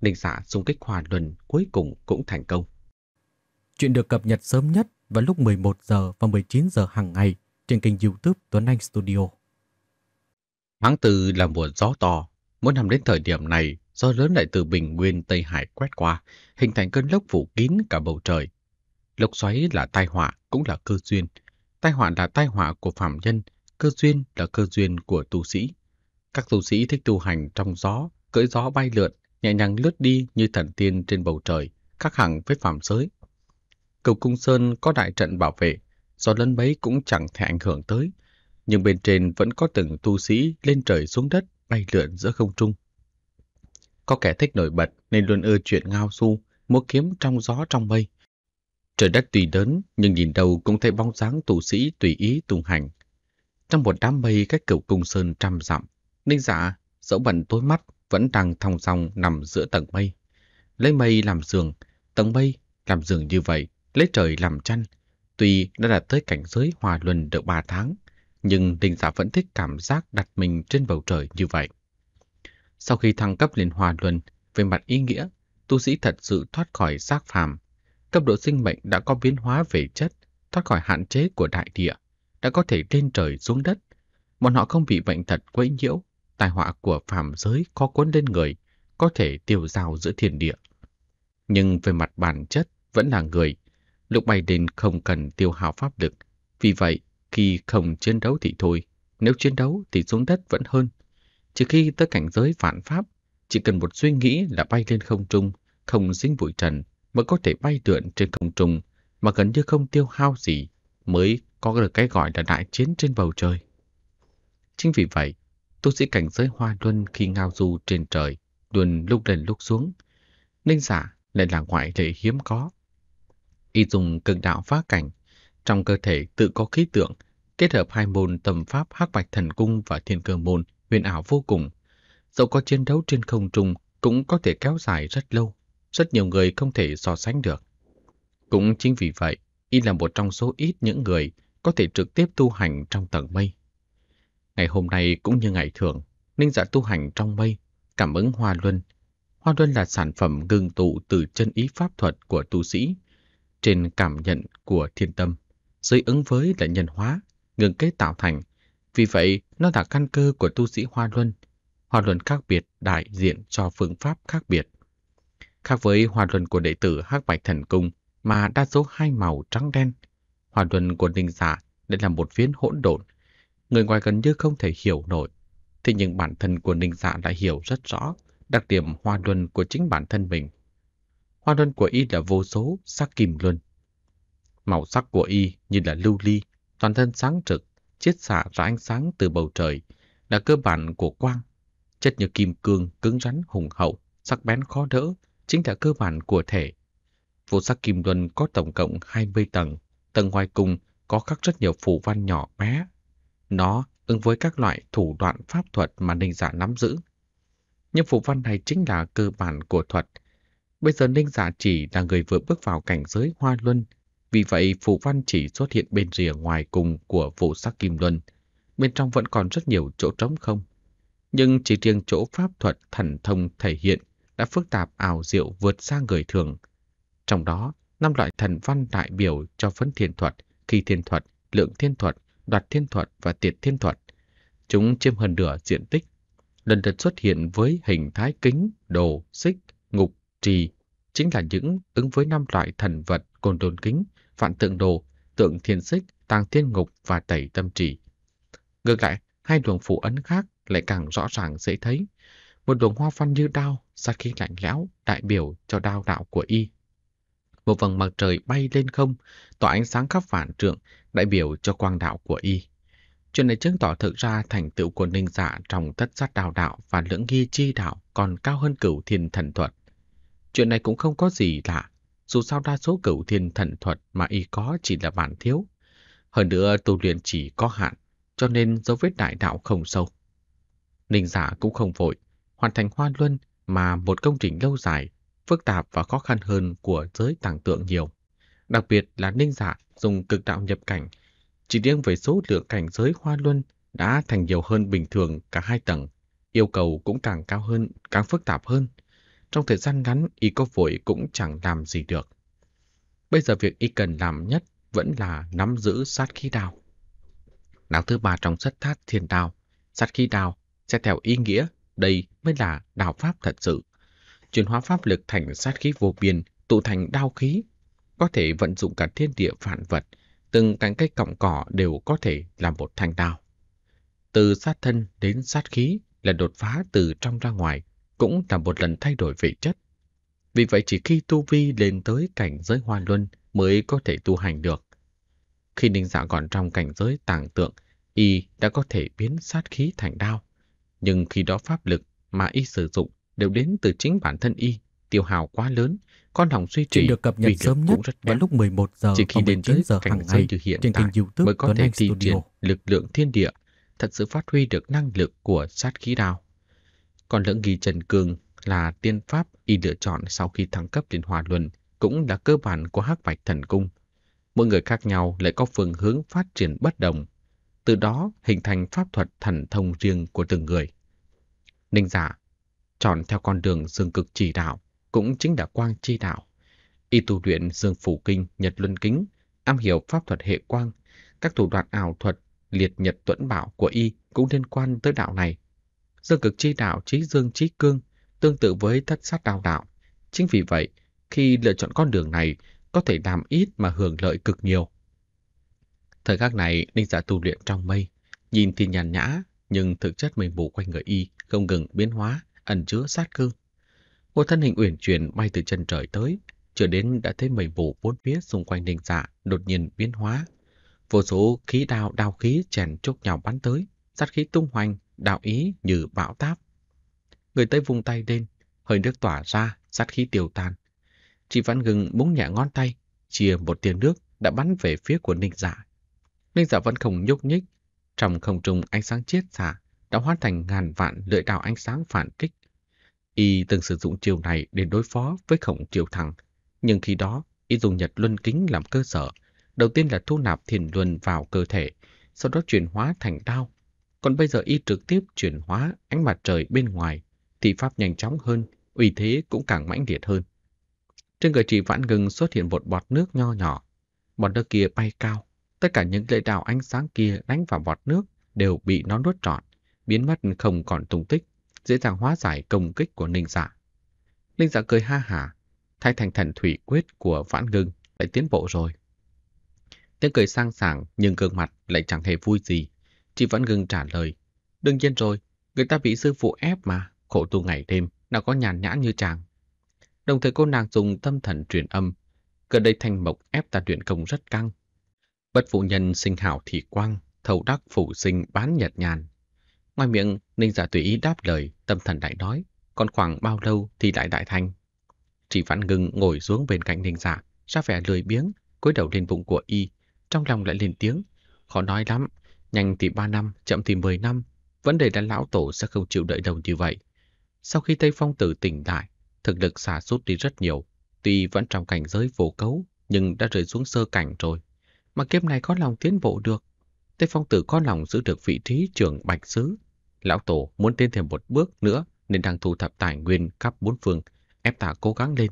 Ninh giả xung kích hòa luân cuối cùng cũng thành công. Chuyện được cập nhật sớm nhất vào lúc 11 giờ và 19 giờ hàng ngày trên kênh youtube Tuấn Anh Studio. Tháng tư là mùa gió to. Mỗi năm đến thời điểm này, gió lớn lại từ bình nguyên Tây Hải quét qua, hình thành cơn lốc phủ kín cả bầu trời. Lốc xoáy là tai họa cũng là cơ duyên. Tai họa là tai họa của phạm nhân, cơ duyên là cơ duyên của tu sĩ. Các tu sĩ thích tu hành trong gió, cưỡi gió bay lượn, nhẹ nhàng lướt đi như thần tiên trên bầu trời, khác hẳn với phạm giới. Cầu Cung Sơn có đại trận bảo vệ, gió lớn mấy cũng chẳng thể ảnh hưởng tới, nhưng bên trên vẫn có từng tu sĩ lên trời xuống đất bay lượn giữa không trung. Có kẻ thích nổi bật nên luôn ưa chuyện ngao du, múa kiếm trong gió trong mây, Trời đất tùy đến nhưng nhìn đâu cũng thấy bóng dáng tu sĩ tùy ý tung hành. Trong một đám mây cách cửu cung sơn trăm dặm, Ninh Dạ, dẫu bận tối mắt, vẫn đang thong song nằm giữa tầng mây. Lấy mây làm giường, tầng mây làm giường như vậy, lấy trời làm chăn. Tuy đã đạt tới cảnh giới hòa luân được ba tháng, nhưng Ninh Dạ vẫn thích cảm giác đặt mình trên bầu trời như vậy. Sau khi thăng cấp lên hòa luân, về mặt ý nghĩa, tu sĩ thật sự thoát khỏi xác phàm, cấp độ sinh mệnh đã có biến hóa về chất, thoát khỏi hạn chế của đại địa, đã có thể lên trời xuống đất. Bọn họ không bị bệnh thật quấy nhiễu, tai họa của phàm giới có cuốn lên người, có thể tiêu dao giữa thiên địa. Nhưng về mặt bản chất vẫn là người, lúc bay lên không cần tiêu hào pháp lực. Vì vậy, khi không chiến đấu thì thôi, nếu chiến đấu thì xuống đất vẫn hơn. Chỉ khi tới cảnh giới phản pháp, chỉ cần một suy nghĩ là bay lên không trung, không dính bụi trần, vẫn có thể bay lượn trên không trung mà gần như không tiêu hao gì mới có được cái gọi là đại chiến trên bầu trời. Chính vì vậy, tu sĩ cảnh giới hoa luân khi ngao du trên trời luôn lúc lên lúc xuống. nên giả lại là ngoại lệ hiếm có. Y dùng cực đạo phá cảnh, trong cơ thể tự có khí tượng, kết hợp hai môn tầm pháp hắc bạch thần cung và thiên cơ môn huyền ảo vô cùng. Dẫu có chiến đấu trên không trung cũng có thể kéo dài rất lâu, rất nhiều người không thể so sánh được. Cũng chính vì vậy, y là một trong số ít những người có thể trực tiếp tu hành trong tầng mây. Ngày hôm nay cũng như ngày thường, Ninh Dạ tu hành trong mây, cảm ứng Hoa Luân. Hoa Luân là sản phẩm ngưng tụ từ chân ý pháp thuật của tu sĩ, trên cảm nhận của thiên tâm, dưới ứng với là nhân hóa, ngừng kết tạo thành. Vì vậy, nó là căn cơ của tu sĩ Hoa Luân. Hoa Luân khác biệt đại diện cho phương pháp khác biệt. Khác với hòa luân của đệ tử Hắc Bạch Thần Cung mà đa số hai màu trắng đen, hòa luân của Ninh Giả đây là một phiến hỗn độn. Người ngoài gần như không thể hiểu nổi. Thế nhưng bản thân của Ninh giả đã hiểu rất rõ đặc điểm hòa luân của chính bản thân mình. Hoa luân của y là vô số sắc kim luân. Màu sắc của y như là lưu ly, toàn thân sáng trực, chiết xạ ra ánh sáng từ bầu trời, là cơ bản của quang. Chất như kim cương cứng rắn hùng hậu, sắc bén khó đỡ, chính là cơ bản của thể. Vô sắc kim luân có tổng cộng 20 tầng, tầng ngoài cùng có khắc rất nhiều phù văn nhỏ bé. Nó ứng với các loại thủ đoạn pháp thuật mà ninh giả dạ nắm giữ. Nhưng phù văn này chính là cơ bản của thuật. Bây giờ ninh giả dạ chỉ là người vừa bước vào cảnh giới hoa luân, vì vậy phù văn chỉ xuất hiện bên rìa ngoài cùng của vô sắc kim luân. Bên trong vẫn còn rất nhiều chỗ trống không. Nhưng chỉ riêng chỗ pháp thuật thần thông thể hiện đã phức tạp ảo diệu vượt xa người thường. Trong đó, năm loại thần văn đại biểu cho phấn thiên thuật, kỳ thiên thuật, lượng thiên thuật, đoạt thiên thuật và tiệt thiên thuật. Chúng chiếm hơn nửa diện tích, lần lượt xuất hiện với hình thái kính, đồ, xích, ngục, trì, chính là những ứng với năm loại thần vật côn đồn kính, vạn tượng đồ, tượng thiên xích, tàng thiên ngục và tẩy tâm trì. Ngược lại, hai luồng phù ấn khác lại càng rõ ràng dễ thấy một luồng hoa văn như đao, sát khí lạnh lẽo, đại biểu cho đao đạo của y. Một vầng mặt trời bay lên không, tỏa ánh sáng khắp vạn trượng, đại biểu cho quang đạo của y. Chuyện này chứng tỏ thực ra thành tựu của ninh giả trong tất sát đào đạo và lưỡng nghi chi đạo còn cao hơn cửu thiên thần thuật. Chuyện này cũng không có gì lạ, dù sao đa số cửu thiên thần thuật mà y có chỉ là bản thiếu. Hơn nữa tu luyện chỉ có hạn, cho nên dấu vết đại đạo không sâu. Ninh giả cũng không vội, hoàn thành hoa luân mà một công trình lâu dài, phức tạp và khó khăn hơn của giới tàng tượng nhiều. Đặc biệt là ninh giả dạ dùng cực đạo nhập cảnh, chỉ riêng về số lượng cảnh giới hoa luân đã thành nhiều hơn bình thường cả hai tầng, yêu cầu cũng càng cao hơn, càng phức tạp hơn. Trong thời gian ngắn, y có vội cũng chẳng làm gì được. Bây giờ việc y cần làm nhất vẫn là nắm giữ sát khí đào. Đạo thứ ba trong sát thát thiền đào, sát khí đào sẽ theo ý nghĩa đây mới là đạo pháp thật sự. Chuyển hóa pháp lực thành sát khí vô biên, tụ thành đao khí, có thể vận dụng cả thiên địa phản vật, từng cánh cây cọng cỏ đều có thể là một thanh đao. Từ sát thân đến sát khí là đột phá từ trong ra ngoài, cũng là một lần thay đổi vị chất. Vì vậy chỉ khi tu vi lên tới cảnh giới hoa luân mới có thể tu hành được. Khi Ninh Dạ còn trong cảnh giới tàng tượng, y đã có thể biến sát khí thành đao nhưng khi đó pháp lực mà y sử dụng đều đến từ chính bản thân y, tiêu hào quá lớn, con lòng suy trì được cập nhật sớm nhất rất vào lúc 11 giờ chỉ khi đến tới giờ hàng ngày như hiện trên kênh YouTube mới có thể thi triển lực lượng thiên địa, thật sự phát huy được năng lực của sát khí đao. Còn lưỡng ghi trần cường là tiên pháp y lựa chọn sau khi thăng cấp đến hòa luân cũng là cơ bản của hắc bạch thần cung. Mỗi người khác nhau lại có phương hướng phát triển bất đồng từ đó hình thành pháp thuật thần thông riêng của từng người. Ninh giả, dạ chọn theo con đường dương cực chỉ đạo, cũng chính là quang chi đạo. Y tu luyện dương phủ kinh nhật luân kính, am hiểu pháp thuật hệ quang, các thủ đoạn ảo thuật, liệt nhật tuẫn bảo của Y cũng liên quan tới đạo này. Dương cực chi đạo trí dương trí cương, tương tự với thất sát đạo đạo. Chính vì vậy, khi lựa chọn con đường này, có thể làm ít mà hưởng lợi cực nhiều. Thời khắc này, Ninh Dạ tu luyện trong mây, nhìn thì nhàn nhã, nhưng thực chất mây mù quanh người y không ngừng biến hóa, ẩn chứa sát cơ. Một thân hình uyển chuyển bay từ chân trời tới, chưa đến đã thấy mây mù bốn phía xung quanh Ninh Dạ đột nhiên biến hóa. Vô số khí đao đao khí chèn chốt nhau bắn tới, sát khí tung hoành, đạo ý như bão táp. Người tới vung tay lên, hơi nước tỏa ra, sát khí tiêu tan. Chị Văn Gừng búng nhẹ ngón tay, chia một tiền nước đã bắn về phía của Ninh Dạ Ninh giả vẫn không nhúc nhích. Trong không trung ánh sáng chiết xạ đã hóa thành ngàn vạn lưỡi đào ánh sáng phản kích. Y từng sử dụng chiều này để đối phó với khổng chiều thẳng, nhưng khi đó Y dùng nhật luân kính làm cơ sở. Đầu tiên là thu nạp thiền luân vào cơ thể, sau đó chuyển hóa thành đao. Còn bây giờ Y trực tiếp chuyển hóa ánh mặt trời bên ngoài, thì pháp nhanh chóng hơn, uy thế cũng càng mãnh liệt hơn. Trên người chị vãn ngừng xuất hiện một bọt nước nho nhỏ, bọt nước kia bay cao, Tất cả những lưỡi đào ánh sáng kia đánh vào bọt nước đều bị nó nuốt trọn, biến mất không còn tung tích, dễ dàng hóa giải công kích của Ninh Dạ. Ninh Dạ cười ha hả, thay thành thần thủy quyết của Vãn Ngưng lại tiến bộ rồi. Tiếng cười sang sảng nhưng gương mặt lại chẳng hề vui gì. chỉ Vãn Ngưng trả lời, đương nhiên rồi, người ta bị sư phụ ép mà, khổ tu ngày đêm, nào có nhàn nhã như chàng. Đồng thời cô nàng dùng tâm thần truyền âm, gần đây thanh mộc ép ta luyện công rất căng, Bất phụ nhân sinh hảo thị quang, thầu đắc phụ sinh bán nhật nhàn. Ngoài miệng, Ninh giả tùy ý đáp lời, tâm thần đại nói, còn khoảng bao lâu thì đại đại thành. Chỉ vãn ngưng ngồi xuống bên cạnh Ninh giả, ra vẻ lười biếng, cúi đầu lên bụng của y, trong lòng lại lên tiếng. Khó nói lắm, nhanh thì ba năm, chậm thì mười năm, vấn đề là lão tổ sẽ không chịu đợi đầu như vậy. Sau khi Tây Phong tử tỉnh lại thực lực xả sút đi rất nhiều, tuy vẫn trong cảnh giới vô cấu, nhưng đã rơi xuống sơ cảnh rồi mà kiếp này có lòng tiến bộ được. Tây Phong Tử có lòng giữ được vị trí trưởng Bạch Sứ. Lão Tổ muốn tiến thêm một bước nữa nên đang thu thập tài nguyên khắp bốn phương, ép ta cố gắng lên.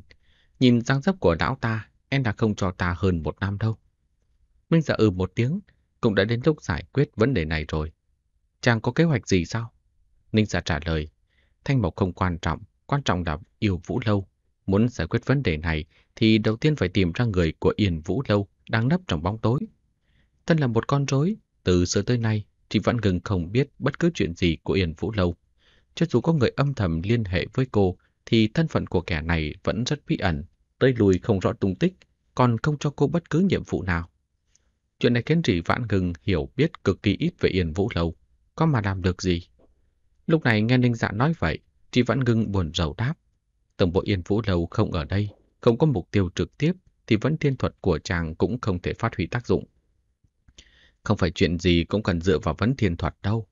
Nhìn dáng dấp của lão ta, em đã không cho ta hơn một năm đâu. Minh dạ ừ một tiếng, cũng đã đến lúc giải quyết vấn đề này rồi. Chàng có kế hoạch gì sao? Ninh giả dạ trả lời, thanh mộc không quan trọng, quan trọng là yêu Vũ Lâu. Muốn giải quyết vấn đề này thì đầu tiên phải tìm ra người của Yên Vũ Lâu đang nấp trong bóng tối. Thân là một con rối, từ xưa tới nay, chị vẫn ngừng không biết bất cứ chuyện gì của Yên Vũ Lâu. Cho dù có người âm thầm liên hệ với cô, thì thân phận của kẻ này vẫn rất bí ẩn, tới lùi không rõ tung tích, còn không cho cô bất cứ nhiệm vụ nào. Chuyện này khiến chị Vãn gừng hiểu biết cực kỳ ít về Yên Vũ Lâu, có mà làm được gì. Lúc này nghe Ninh Dạ nói vậy, chị Vãn gừng buồn rầu đáp. Tổng bộ Yên Vũ Lâu không ở đây, không có mục tiêu trực tiếp thì vẫn thiên thuật của chàng cũng không thể phát huy tác dụng. Không phải chuyện gì cũng cần dựa vào vấn thiên thuật đâu.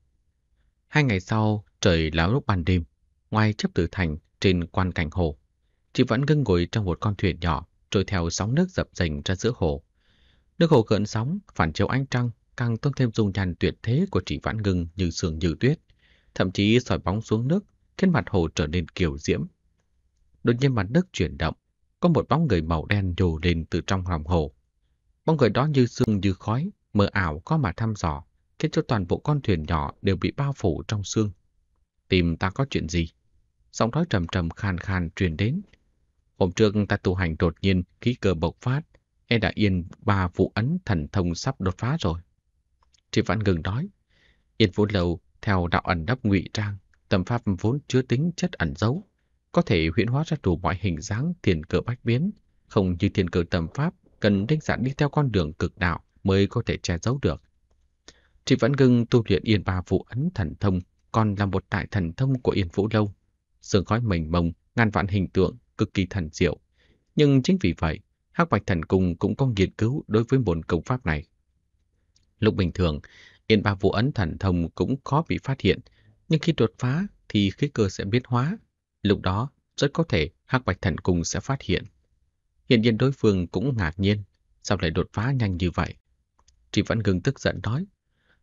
Hai ngày sau, trời láo lúc ban đêm, ngoài chấp tử thành trên quan cảnh hồ, chị vẫn ngưng ngồi trong một con thuyền nhỏ trôi theo sóng nước dập dềnh ra giữa hồ. Nước hồ gợn sóng, phản chiếu ánh trăng, càng tôn thêm dung nhan tuyệt thế của chị Vãn Ngưng như sương như tuyết, thậm chí sỏi bóng xuống nước, khiến mặt hồ trở nên kiều diễm. Đột nhiên mặt nước chuyển động, có một bóng người màu đen nhô lên từ trong hòm hồ. Bóng người đó như sương như khói, mờ ảo có mà thăm dò, khiến cho toàn bộ con thuyền nhỏ đều bị bao phủ trong sương. Tìm ta có chuyện gì? Giọng nói trầm trầm khàn khàn truyền đến. Hôm trước ta tu hành đột nhiên, khí cơ bộc phát, e đã yên ba vụ ấn thần thông sắp đột phá rồi. Trị Văn ngừng nói, yên vũ lầu theo đạo ẩn đắp ngụy trang, tầm pháp vốn chưa tính chất ẩn giấu, có thể huyễn hóa ra đủ mọi hình dáng tiền cờ bách biến, không như tiền cờ tầm pháp cần đơn giản đi theo con đường cực đạo mới có thể che giấu được. Chị vẫn ngưng tu luyện yên ba vụ ấn thần thông, còn là một đại thần thông của yên vũ lâu. Sương khói mềm mông, ngàn vạn hình tượng, cực kỳ thần diệu. Nhưng chính vì vậy, Hắc Bạch Thần Cung cũng có nghiên cứu đối với môn công pháp này. Lúc bình thường, yên ba vụ ấn thần thông cũng khó bị phát hiện, nhưng khi đột phá thì khí cơ sẽ biến hóa, Lúc đó, rất có thể Hắc Bạch Thần Cung sẽ phát hiện. Hiện nhiên đối phương cũng ngạc nhiên, sao lại đột phá nhanh như vậy? Trì Văn Ngưng tức giận nói,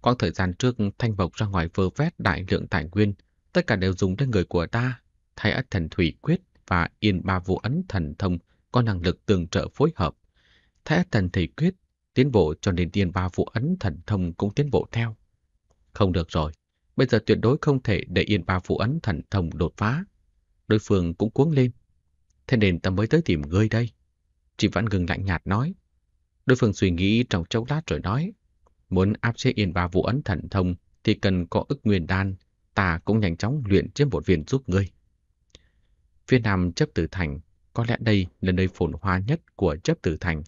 quãng thời gian trước Thanh Bộc ra ngoài vơ vét đại lượng tài nguyên, tất cả đều dùng đến người của ta, thay ất thần thủy quyết và yên ba vụ ấn thần thông có năng lực tương trợ phối hợp. Thái ất thần thủy quyết tiến bộ cho nên yên ba vụ ấn thần thông cũng tiến bộ theo. Không được rồi, bây giờ tuyệt đối không thể để yên ba vụ ấn thần thông đột phá đối phương cũng cuốn lên. Thế nên ta mới tới tìm ngươi đây. Trịnh Vãn Ngừng lạnh nhạt nói. Đối phương suy nghĩ trong chốc lát rồi nói. Muốn áp chế yên ba vụ ấn thần thông thì cần có ức nguyên đan. Ta cũng nhanh chóng luyện trên một viên giúp ngươi. Phía nam chấp tử thành, có lẽ đây là nơi phồn hoa nhất của chấp tử thành.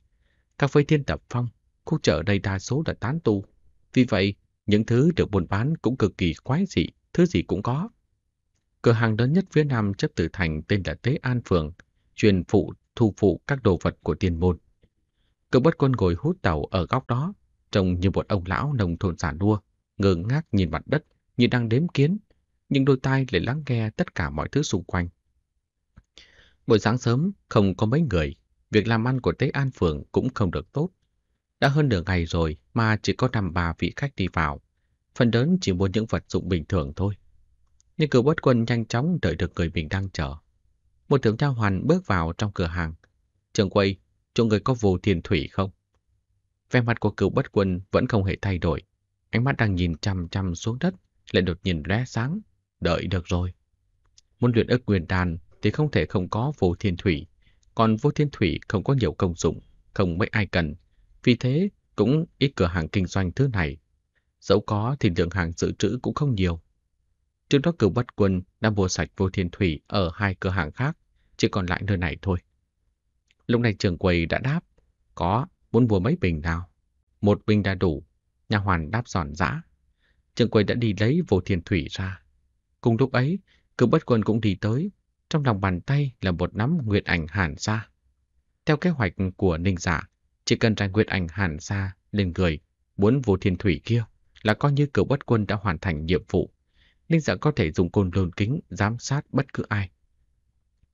Các phơi thiên tập phong, khu chợ đây đa số là tán tu. Vì vậy, những thứ được buôn bán cũng cực kỳ quái dị, thứ gì cũng có. Cửa hàng lớn nhất phía Nam chấp tử thành tên là Tế An Phường, chuyên phụ thu phụ các đồ vật của tiên môn. Cậu bất quân ngồi hút tàu ở góc đó, trông như một ông lão nông thôn giả đua, ngơ ngác nhìn mặt đất như đang đếm kiến, nhưng đôi tai lại lắng nghe tất cả mọi thứ xung quanh. Buổi sáng sớm không có mấy người, việc làm ăn của Tế An Phường cũng không được tốt. Đã hơn nửa ngày rồi mà chỉ có năm bà vị khách đi vào, phần lớn chỉ mua những vật dụng bình thường thôi. Nhưng cửu bất quân nhanh chóng đợi được người mình đang chờ. Một trưởng trao hoàn bước vào trong cửa hàng. Trường quay, chỗ người có vô tiền thủy không? Vẻ mặt của cửu bất quân vẫn không hề thay đổi. Ánh mắt đang nhìn chăm chăm xuống đất, lại đột nhìn lóe sáng. Đợi được rồi. Muốn luyện ức nguyên đàn thì không thể không có vô thiên thủy. Còn vô thiên thủy không có nhiều công dụng, không mấy ai cần. Vì thế, cũng ít cửa hàng kinh doanh thứ này. Dẫu có thì lượng hàng dự trữ cũng không nhiều. Trước đó cửu bất quân đã mua sạch vô thiên thủy ở hai cửa hàng khác, chỉ còn lại nơi này thôi. Lúc này trường quầy đã đáp, có, muốn mua mấy bình nào? Một bình đã đủ, nhà hoàn đáp giòn giã. Trường quầy đã đi lấy vô thiên thủy ra. Cùng lúc ấy, cửu bất quân cũng đi tới, trong lòng bàn tay là một nắm nguyệt ảnh hàn xa. Theo kế hoạch của ninh giả, chỉ cần ra nguyệt ảnh hàn xa lên người, muốn vô thiên thủy kia là coi như cửu bất quân đã hoàn thành nhiệm vụ Linh Dạ có thể dùng côn lồn kính giám sát bất cứ ai.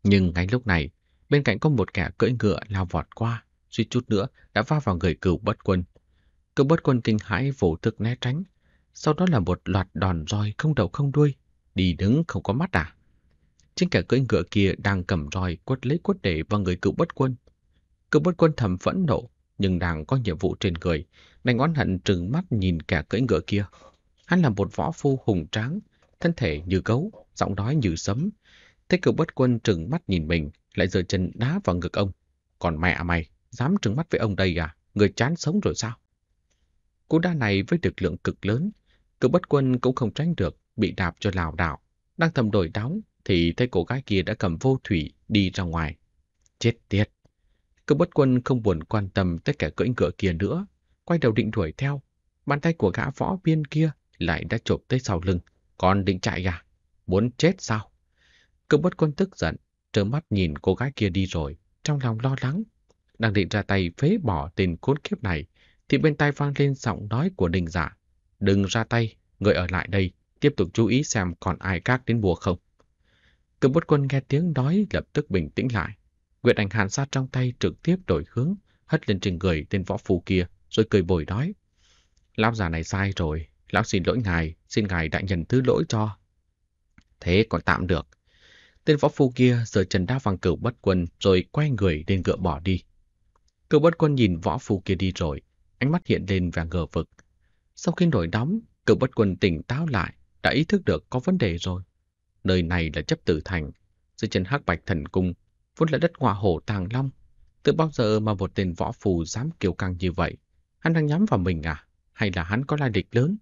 Nhưng ngay lúc này, bên cạnh có một kẻ cưỡi ngựa lao vọt qua, suýt chút nữa đã va vào người cựu bất quân. Cựu bất quân kinh hãi vô thức né tránh, sau đó là một loạt đòn roi không đầu không đuôi, đi đứng không có mắt à. Trên kẻ cưỡi ngựa kia đang cầm roi quất lấy quất để vào người cựu bất quân. Cựu bất quân thầm phẫn nộ, nhưng đang có nhiệm vụ trên người, đành oán hận trừng mắt nhìn kẻ cưỡi ngựa kia. Hắn là một võ phu hùng tráng, thân thể như gấu, giọng nói như sấm. Thế Cựu bất quân trừng mắt nhìn mình, lại giơ chân đá vào ngực ông. Còn mẹ mày, dám trừng mắt với ông đây à? Người chán sống rồi sao? Cú đá này với lực lượng cực lớn, Cựu bất quân cũng không tránh được, bị đạp cho lảo đảo. Đang thầm đổi đóng, thì thấy cô gái kia đã cầm vô thủy đi ra ngoài. Chết tiệt! Cựu bất quân không buồn quan tâm tới kẻ cưỡi ngựa kia nữa, quay đầu định đuổi theo. Bàn tay của gã võ biên kia lại đã chộp tới sau lưng. Còn định chạy à? Muốn chết sao? Cứ bất quân tức giận, trơ mắt nhìn cô gái kia đi rồi, trong lòng lo lắng. Đang định ra tay phế bỏ tên khốn kiếp này, thì bên tai vang lên giọng nói của đình giả. Đừng ra tay, người ở lại đây, tiếp tục chú ý xem còn ai khác đến bùa không. Cấm bất quân nghe tiếng nói lập tức bình tĩnh lại. Nguyệt ảnh hàn sát trong tay trực tiếp đổi hướng, hất lên trên người tên võ phù kia, rồi cười bồi nói. Lão già này sai rồi, Lão xin lỗi ngài, xin ngài đại nhân thứ lỗi cho. Thế còn tạm được. Tên võ phu kia giờ trần đá vàng cửu bất quân rồi quay người lên ngựa bỏ đi. Cửu bất quân nhìn võ phu kia đi rồi, ánh mắt hiện lên vẻ ngờ vực. Sau khi nổi nóng, cửu bất quân tỉnh táo lại, đã ý thức được có vấn đề rồi. Nơi này là chấp tử thành, dưới chân hắc bạch thần cung, vốn là đất họa hổ tàng long. Từ bao giờ mà một tên võ phù dám kiêu căng như vậy? Hắn đang nhắm vào mình à? Hay là hắn có lai lịch lớn?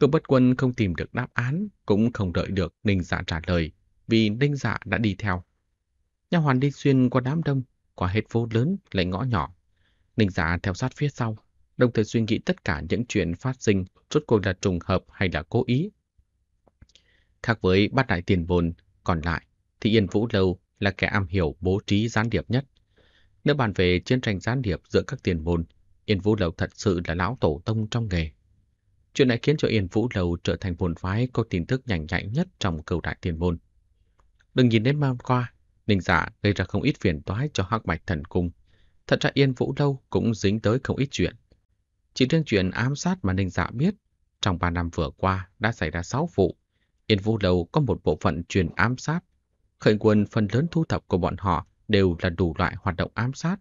Cơ bất quân không tìm được đáp án, cũng không đợi được Ninh Dạ trả lời, vì Ninh Dạ đã đi theo. Nhà hoàn đi xuyên qua đám đông, qua hết phố lớn lại ngõ nhỏ. Ninh Dạ theo sát phía sau, đồng thời suy nghĩ tất cả những chuyện phát sinh rốt cuộc là trùng hợp hay là cố ý. Khác với bát đại tiền bồn, còn lại thì Yên Vũ Lâu là kẻ am hiểu bố trí gián điệp nhất. Nếu bàn về chiến tranh gián điệp giữa các tiền bồn Yên Vũ lâu thật sự là lão tổ tông trong nghề. Chuyện này khiến cho Yên Vũ Lầu trở thành môn phái có tin tức nhanh nhạy nhất trong cửu đại tiền môn. Đừng nhìn đến mang qua, Ninh Dạ gây ra không ít phiền toái cho hắc bạch thần cung. Thật ra Yên Vũ Lâu cũng dính tới không ít chuyện. Chỉ riêng chuyện ám sát mà Ninh Dạ biết, trong 3 năm vừa qua đã xảy ra 6 vụ. Yên Vũ Lâu có một bộ phận truyền ám sát. Khởi quân phần lớn thu thập của bọn họ đều là đủ loại hoạt động ám sát.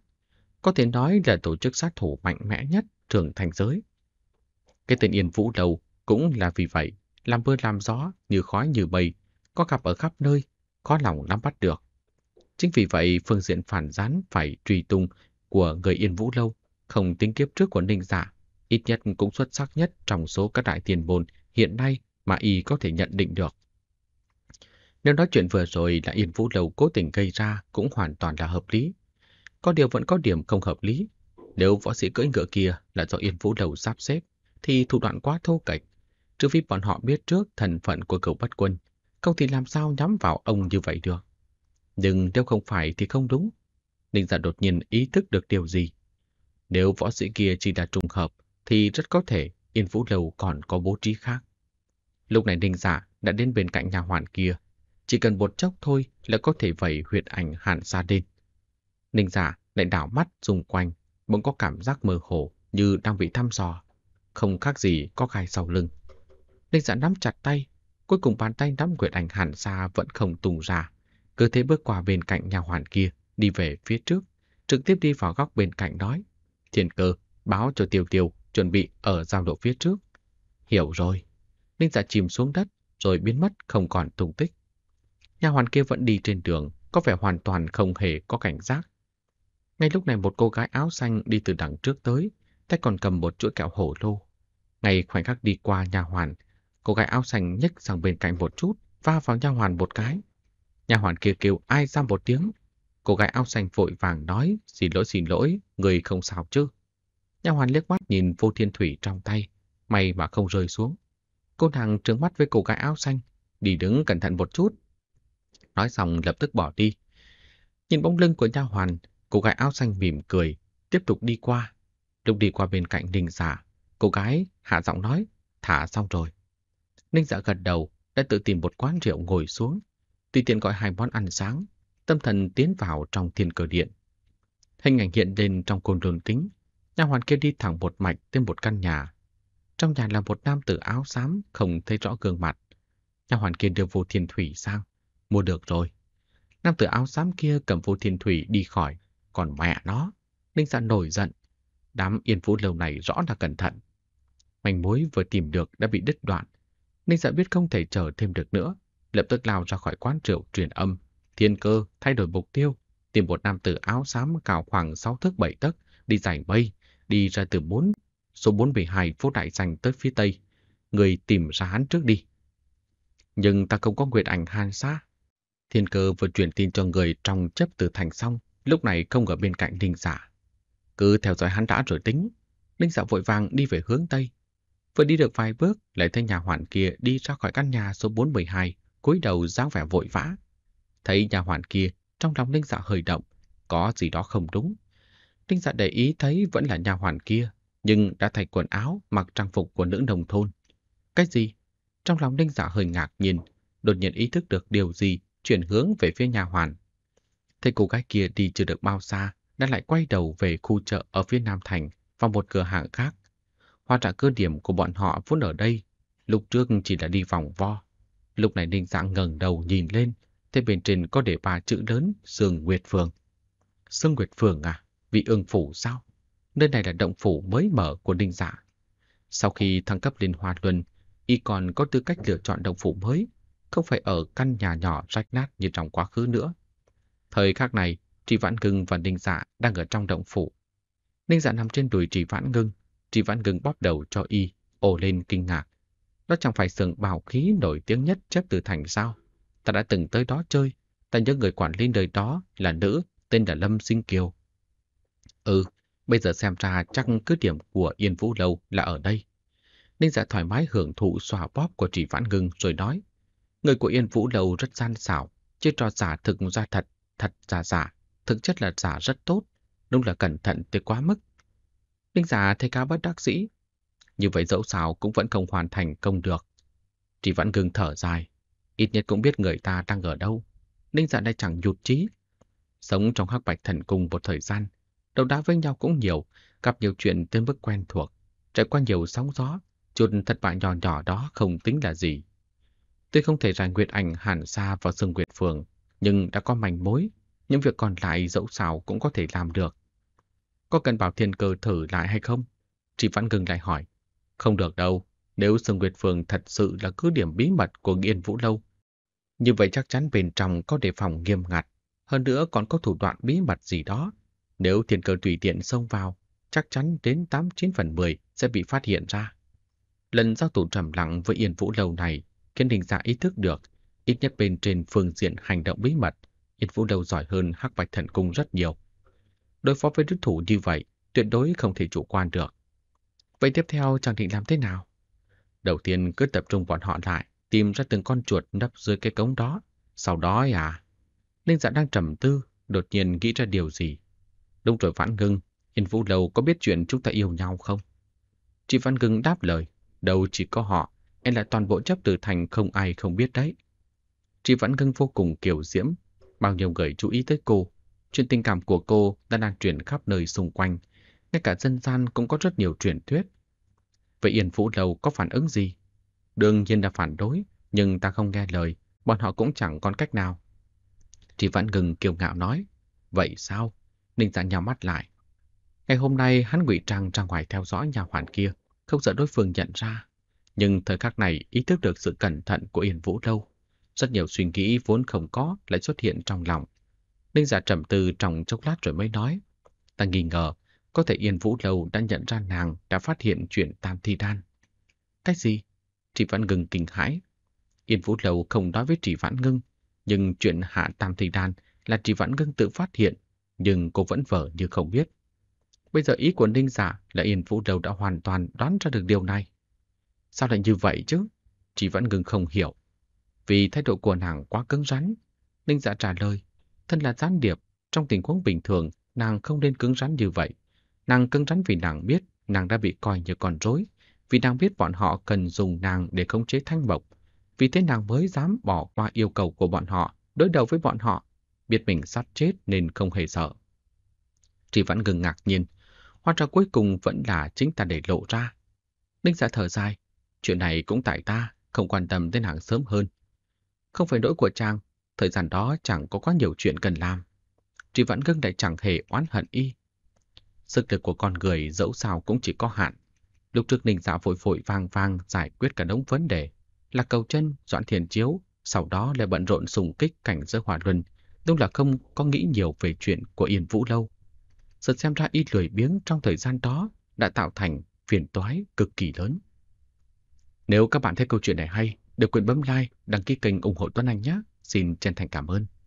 Có thể nói là tổ chức sát thủ mạnh mẽ nhất trường thành giới. Cái tên Yên Vũ đầu cũng là vì vậy, làm mưa làm gió, như khói như mây, có gặp ở khắp nơi, khó lòng nắm bắt được. Chính vì vậy, phương diện phản gián phải truy tung của người Yên Vũ Lâu, không tính kiếp trước của Ninh Giả, ít nhất cũng xuất sắc nhất trong số các đại tiền môn hiện nay mà y có thể nhận định được. Nếu nói chuyện vừa rồi là Yên Vũ Lâu cố tình gây ra cũng hoàn toàn là hợp lý. Có điều vẫn có điểm không hợp lý. Nếu võ sĩ cưỡi ngựa kia là do Yên Vũ Lâu sắp xếp, thì thủ đoạn quá thô kệch. Trừ phi bọn họ biết trước thần phận của Cựu bất quân, không thì làm sao nhắm vào ông như vậy được. Nhưng nếu không phải thì không đúng. Ninh giả dạ đột nhiên ý thức được điều gì. Nếu võ sĩ kia chỉ là trùng hợp, thì rất có thể Yên Vũ Lầu còn có bố trí khác. Lúc này Ninh giả dạ đã đến bên cạnh nhà hoàn kia. Chỉ cần một chốc thôi là có thể vẩy huyệt ảnh hạn xa lên. Ninh giả dạ lại đảo mắt xung quanh, bỗng có cảm giác mơ hồ như đang bị thăm dò không khác gì có gai sau lưng. Linh dạ nắm chặt tay, cuối cùng bàn tay nắm quyền ảnh hẳn xa vẫn không tung ra. Cứ thế bước qua bên cạnh nhà hoàn kia, đi về phía trước, trực tiếp đi vào góc bên cạnh nói. Thiên cơ, báo cho tiêu tiêu, chuẩn bị ở giao lộ phía trước. Hiểu rồi. Linh dạ chìm xuống đất, rồi biến mất không còn tung tích. Nhà hoàn kia vẫn đi trên đường, có vẻ hoàn toàn không hề có cảnh giác. Ngay lúc này một cô gái áo xanh đi từ đằng trước tới, tay còn cầm một chuỗi kẹo hổ lô. Ngay khoảnh khắc đi qua nhà hoàn, cô gái áo xanh nhấc sang bên cạnh một chút, va vào nhà hoàn một cái. Nhà hoàn kia kêu ai ra một tiếng. Cô gái áo xanh vội vàng nói, xin lỗi xin lỗi, người không sao chứ. Nhà hoàn liếc mắt nhìn vô thiên thủy trong tay, may mà không rơi xuống. Cô nàng trướng mắt với cô gái áo xanh, đi đứng cẩn thận một chút. Nói xong lập tức bỏ đi. Nhìn bóng lưng của nhà hoàn, cô gái áo xanh mỉm cười, tiếp tục đi qua, Lúc đi qua bên cạnh Ninh giả, cô gái hạ giọng nói, thả xong rồi. Ninh Dạ gật đầu, đã tự tìm một quán rượu ngồi xuống. Tùy tiện gọi hai món ăn sáng, tâm thần tiến vào trong thiên cờ điện. Hình ảnh hiện lên trong cồn đồn kính, nhà hoàn kia đi thẳng một mạch tới một căn nhà. Trong nhà là một nam tử áo xám không thấy rõ gương mặt. Nhà hoàn kia đưa vô thiên thủy sang, mua được rồi. Nam tử áo xám kia cầm vô thiên thủy đi khỏi, còn mẹ nó. Ninh dạ nổi giận, Đám yên phú lâu này rõ là cẩn thận. Mảnh mối vừa tìm được đã bị đứt đoạn. Ninh dạ biết không thể chờ thêm được nữa. Lập tức lao ra khỏi quán rượu truyền âm. Thiên cơ thay đổi mục tiêu. Tìm một nam tử áo xám cao khoảng 6 thước 7 tấc đi giải mây, đi ra từ 4, số 472 phố đại danh tới phía tây. Người tìm ra hắn trước đi. Nhưng ta không có nguyện ảnh hàn xa. Thiên cơ vừa truyền tin cho người trong chấp từ thành xong, lúc này không ở bên cạnh đình giả. Dạ. Cứ theo dõi hắn đã rồi tính. Linh dạo vội vàng đi về hướng Tây. Vừa đi được vài bước, lại thấy nhà hoàn kia đi ra khỏi căn nhà số 412, cúi đầu dáng vẻ vội vã. Thấy nhà hoàn kia, trong lòng Linh dạo hơi động, có gì đó không đúng. Linh dạo để ý thấy vẫn là nhà hoàn kia, nhưng đã thay quần áo, mặc trang phục của nữ nông thôn. Cái gì? Trong lòng Linh dạo hơi ngạc nhìn đột nhiên ý thức được điều gì, chuyển hướng về phía nhà hoàn. Thấy cô gái kia đi chưa được bao xa, đã lại quay đầu về khu chợ ở phía Nam Thành vào một cửa hàng khác. Hoa trả cơ điểm của bọn họ vốn ở đây, lúc trước chỉ là đi vòng vo. Lúc này Ninh Dạng ngẩng đầu nhìn lên, thấy bên trên có để ba chữ lớn Sương Nguyệt Phường. Sương Nguyệt Phường à, vị ương phủ sao? Nơi này là động phủ mới mở của Ninh Dạ. Sau khi thăng cấp lên Hoa Luân, y còn có tư cách lựa chọn động phủ mới, không phải ở căn nhà nhỏ rách nát như trong quá khứ nữa. Thời khắc này, Trì Vãn Ngưng và Ninh Dạ đang ở trong động phủ. Ninh Dạ nằm trên đùi Trì Vãn Ngưng, Trì Vãn Ngưng bóp đầu cho y, ồ lên kinh ngạc. Đó chẳng phải sườn bào khí nổi tiếng nhất chép từ thành sao? Ta đã từng tới đó chơi, ta nhớ người quản lý nơi đó là nữ, tên là Lâm Sinh Kiều. Ừ, bây giờ xem ra chắc cứ điểm của Yên Vũ Lâu là ở đây. Ninh Dạ thoải mái hưởng thụ xòa bóp của Trì Vãn Ngưng rồi nói. Người của Yên Vũ Lâu rất gian xảo, chơi trò giả thực ra thật, thật giả giả thực chất là giả rất tốt, đúng là cẩn thận tới quá mức. Đinh giả thấy cá bất đắc dĩ, như vậy dẫu sao cũng vẫn không hoàn thành công được. Chỉ vẫn gừng thở dài, ít nhất cũng biết người ta đang ở đâu. Đinh giả đây chẳng nhụt chí. Sống trong hắc bạch thần cung một thời gian, đầu đá với nhau cũng nhiều, gặp nhiều chuyện tới mức quen thuộc, trải qua nhiều sóng gió, chút thất bại nhỏ nhỏ đó không tính là gì. Tuy không thể giải nguyệt ảnh hẳn xa vào sừng nguyệt phường, nhưng đã có mảnh mối, những việc còn lại dẫu sao cũng có thể làm được. Có cần bảo thiên cơ thử lại hay không? Chị Vãn Ngưng lại hỏi. Không được đâu, nếu Sương Nguyệt Phường thật sự là cứ điểm bí mật của Nghiên Vũ Lâu. Như vậy chắc chắn bên trong có đề phòng nghiêm ngặt, hơn nữa còn có thủ đoạn bí mật gì đó. Nếu thiên cơ tùy tiện xông vào, chắc chắn đến 89 phần 10 sẽ bị phát hiện ra. Lần giao thủ trầm lặng với Yên Vũ Lâu này khiến Đình Dạ ý thức được ít nhất bên trên phương diện hành động bí mật Yên Vũ đầu giỏi hơn Hắc Bạch Thần Cung rất nhiều. Đối phó với đối thủ như vậy, tuyệt đối không thể chủ quan được. Vậy tiếp theo chàng định làm thế nào? Đầu tiên cứ tập trung bọn họ lại, tìm ra từng con chuột nấp dưới cái cống đó. Sau đó à? Linh dạ đang trầm tư, đột nhiên nghĩ ra điều gì. Đông rồi Vãn Ngưng, Yên Vũ đầu có biết chuyện chúng ta yêu nhau không? Chị Văn Ngưng đáp lời, đâu chỉ có họ, em là toàn bộ chấp tử thành không ai không biết đấy. Chị Vãn Ngưng vô cùng kiểu diễm, Bao nhiêu người chú ý tới cô, chuyện tình cảm của cô đã đang truyền khắp nơi xung quanh, ngay cả dân gian cũng có rất nhiều truyền thuyết. Vậy Yên Phú Lầu có phản ứng gì? Đương nhiên là phản đối, nhưng ta không nghe lời, bọn họ cũng chẳng còn cách nào. Chỉ vẫn ngừng kiêu ngạo nói, vậy sao? Ninh dạ nhào mắt lại. Ngày hôm nay hắn ngụy trang ra ngoài theo dõi nhà hoàn kia, không sợ đối phương nhận ra. Nhưng thời khắc này ý thức được sự cẩn thận của Yên Vũ Lâu, rất nhiều suy nghĩ vốn không có lại xuất hiện trong lòng. Ninh giả dạ trầm tư trong chốc lát rồi mới nói. Ta nghi ngờ, có thể Yên Vũ Lâu đã nhận ra nàng đã phát hiện chuyện tam thi đan. Cái gì? Trị Vãn Ngưng kinh hãi. Yên Vũ Lâu không nói với Trị Vãn Ngưng, nhưng chuyện hạ tam thi đan là Trị Vãn Ngưng tự phát hiện, nhưng cô vẫn vờ như không biết. Bây giờ ý của Ninh giả dạ là Yên Vũ Lâu đã hoàn toàn đoán ra được điều này. Sao lại như vậy chứ? Trị Vãn Ngưng không hiểu, vì thái độ của nàng quá cứng rắn, Ninh Dạ trả lời, thân là gián điệp, trong tình huống bình thường, nàng không nên cứng rắn như vậy. Nàng cứng rắn vì nàng biết nàng đã bị coi như con rối, vì nàng biết bọn họ cần dùng nàng để khống chế thanh mộc. Vì thế nàng mới dám bỏ qua yêu cầu của bọn họ, đối đầu với bọn họ, biết mình sát chết nên không hề sợ. Chỉ vẫn ngừng ngạc nhiên, hoa ra cuối cùng vẫn là chính ta để lộ ra. Ninh dạ thở dài, chuyện này cũng tại ta, không quan tâm đến nàng sớm hơn. Không phải lỗi của chàng, thời gian đó chẳng có quá nhiều chuyện cần làm. Chỉ vẫn gương đại chẳng hề oán hận y. Sức lực của con người dẫu sao cũng chỉ có hạn. Lúc trước Ninh Dạ vội vội vàng vàng giải quyết cả đống vấn đề. Là cầu chân, dọn thiền chiếu, sau đó lại bận rộn sùng kích cảnh giới hỏa luân. Đúng là không có nghĩ nhiều về chuyện của Yên Vũ Lâu. Sự xem ra y lười biếng trong thời gian đó đã tạo thành phiền toái cực kỳ lớn. Nếu các bạn thấy câu chuyện này hay, Đừng quên bấm like, đăng ký kênh ủng hộ Tuấn Anh nhé. Xin chân thành cảm ơn.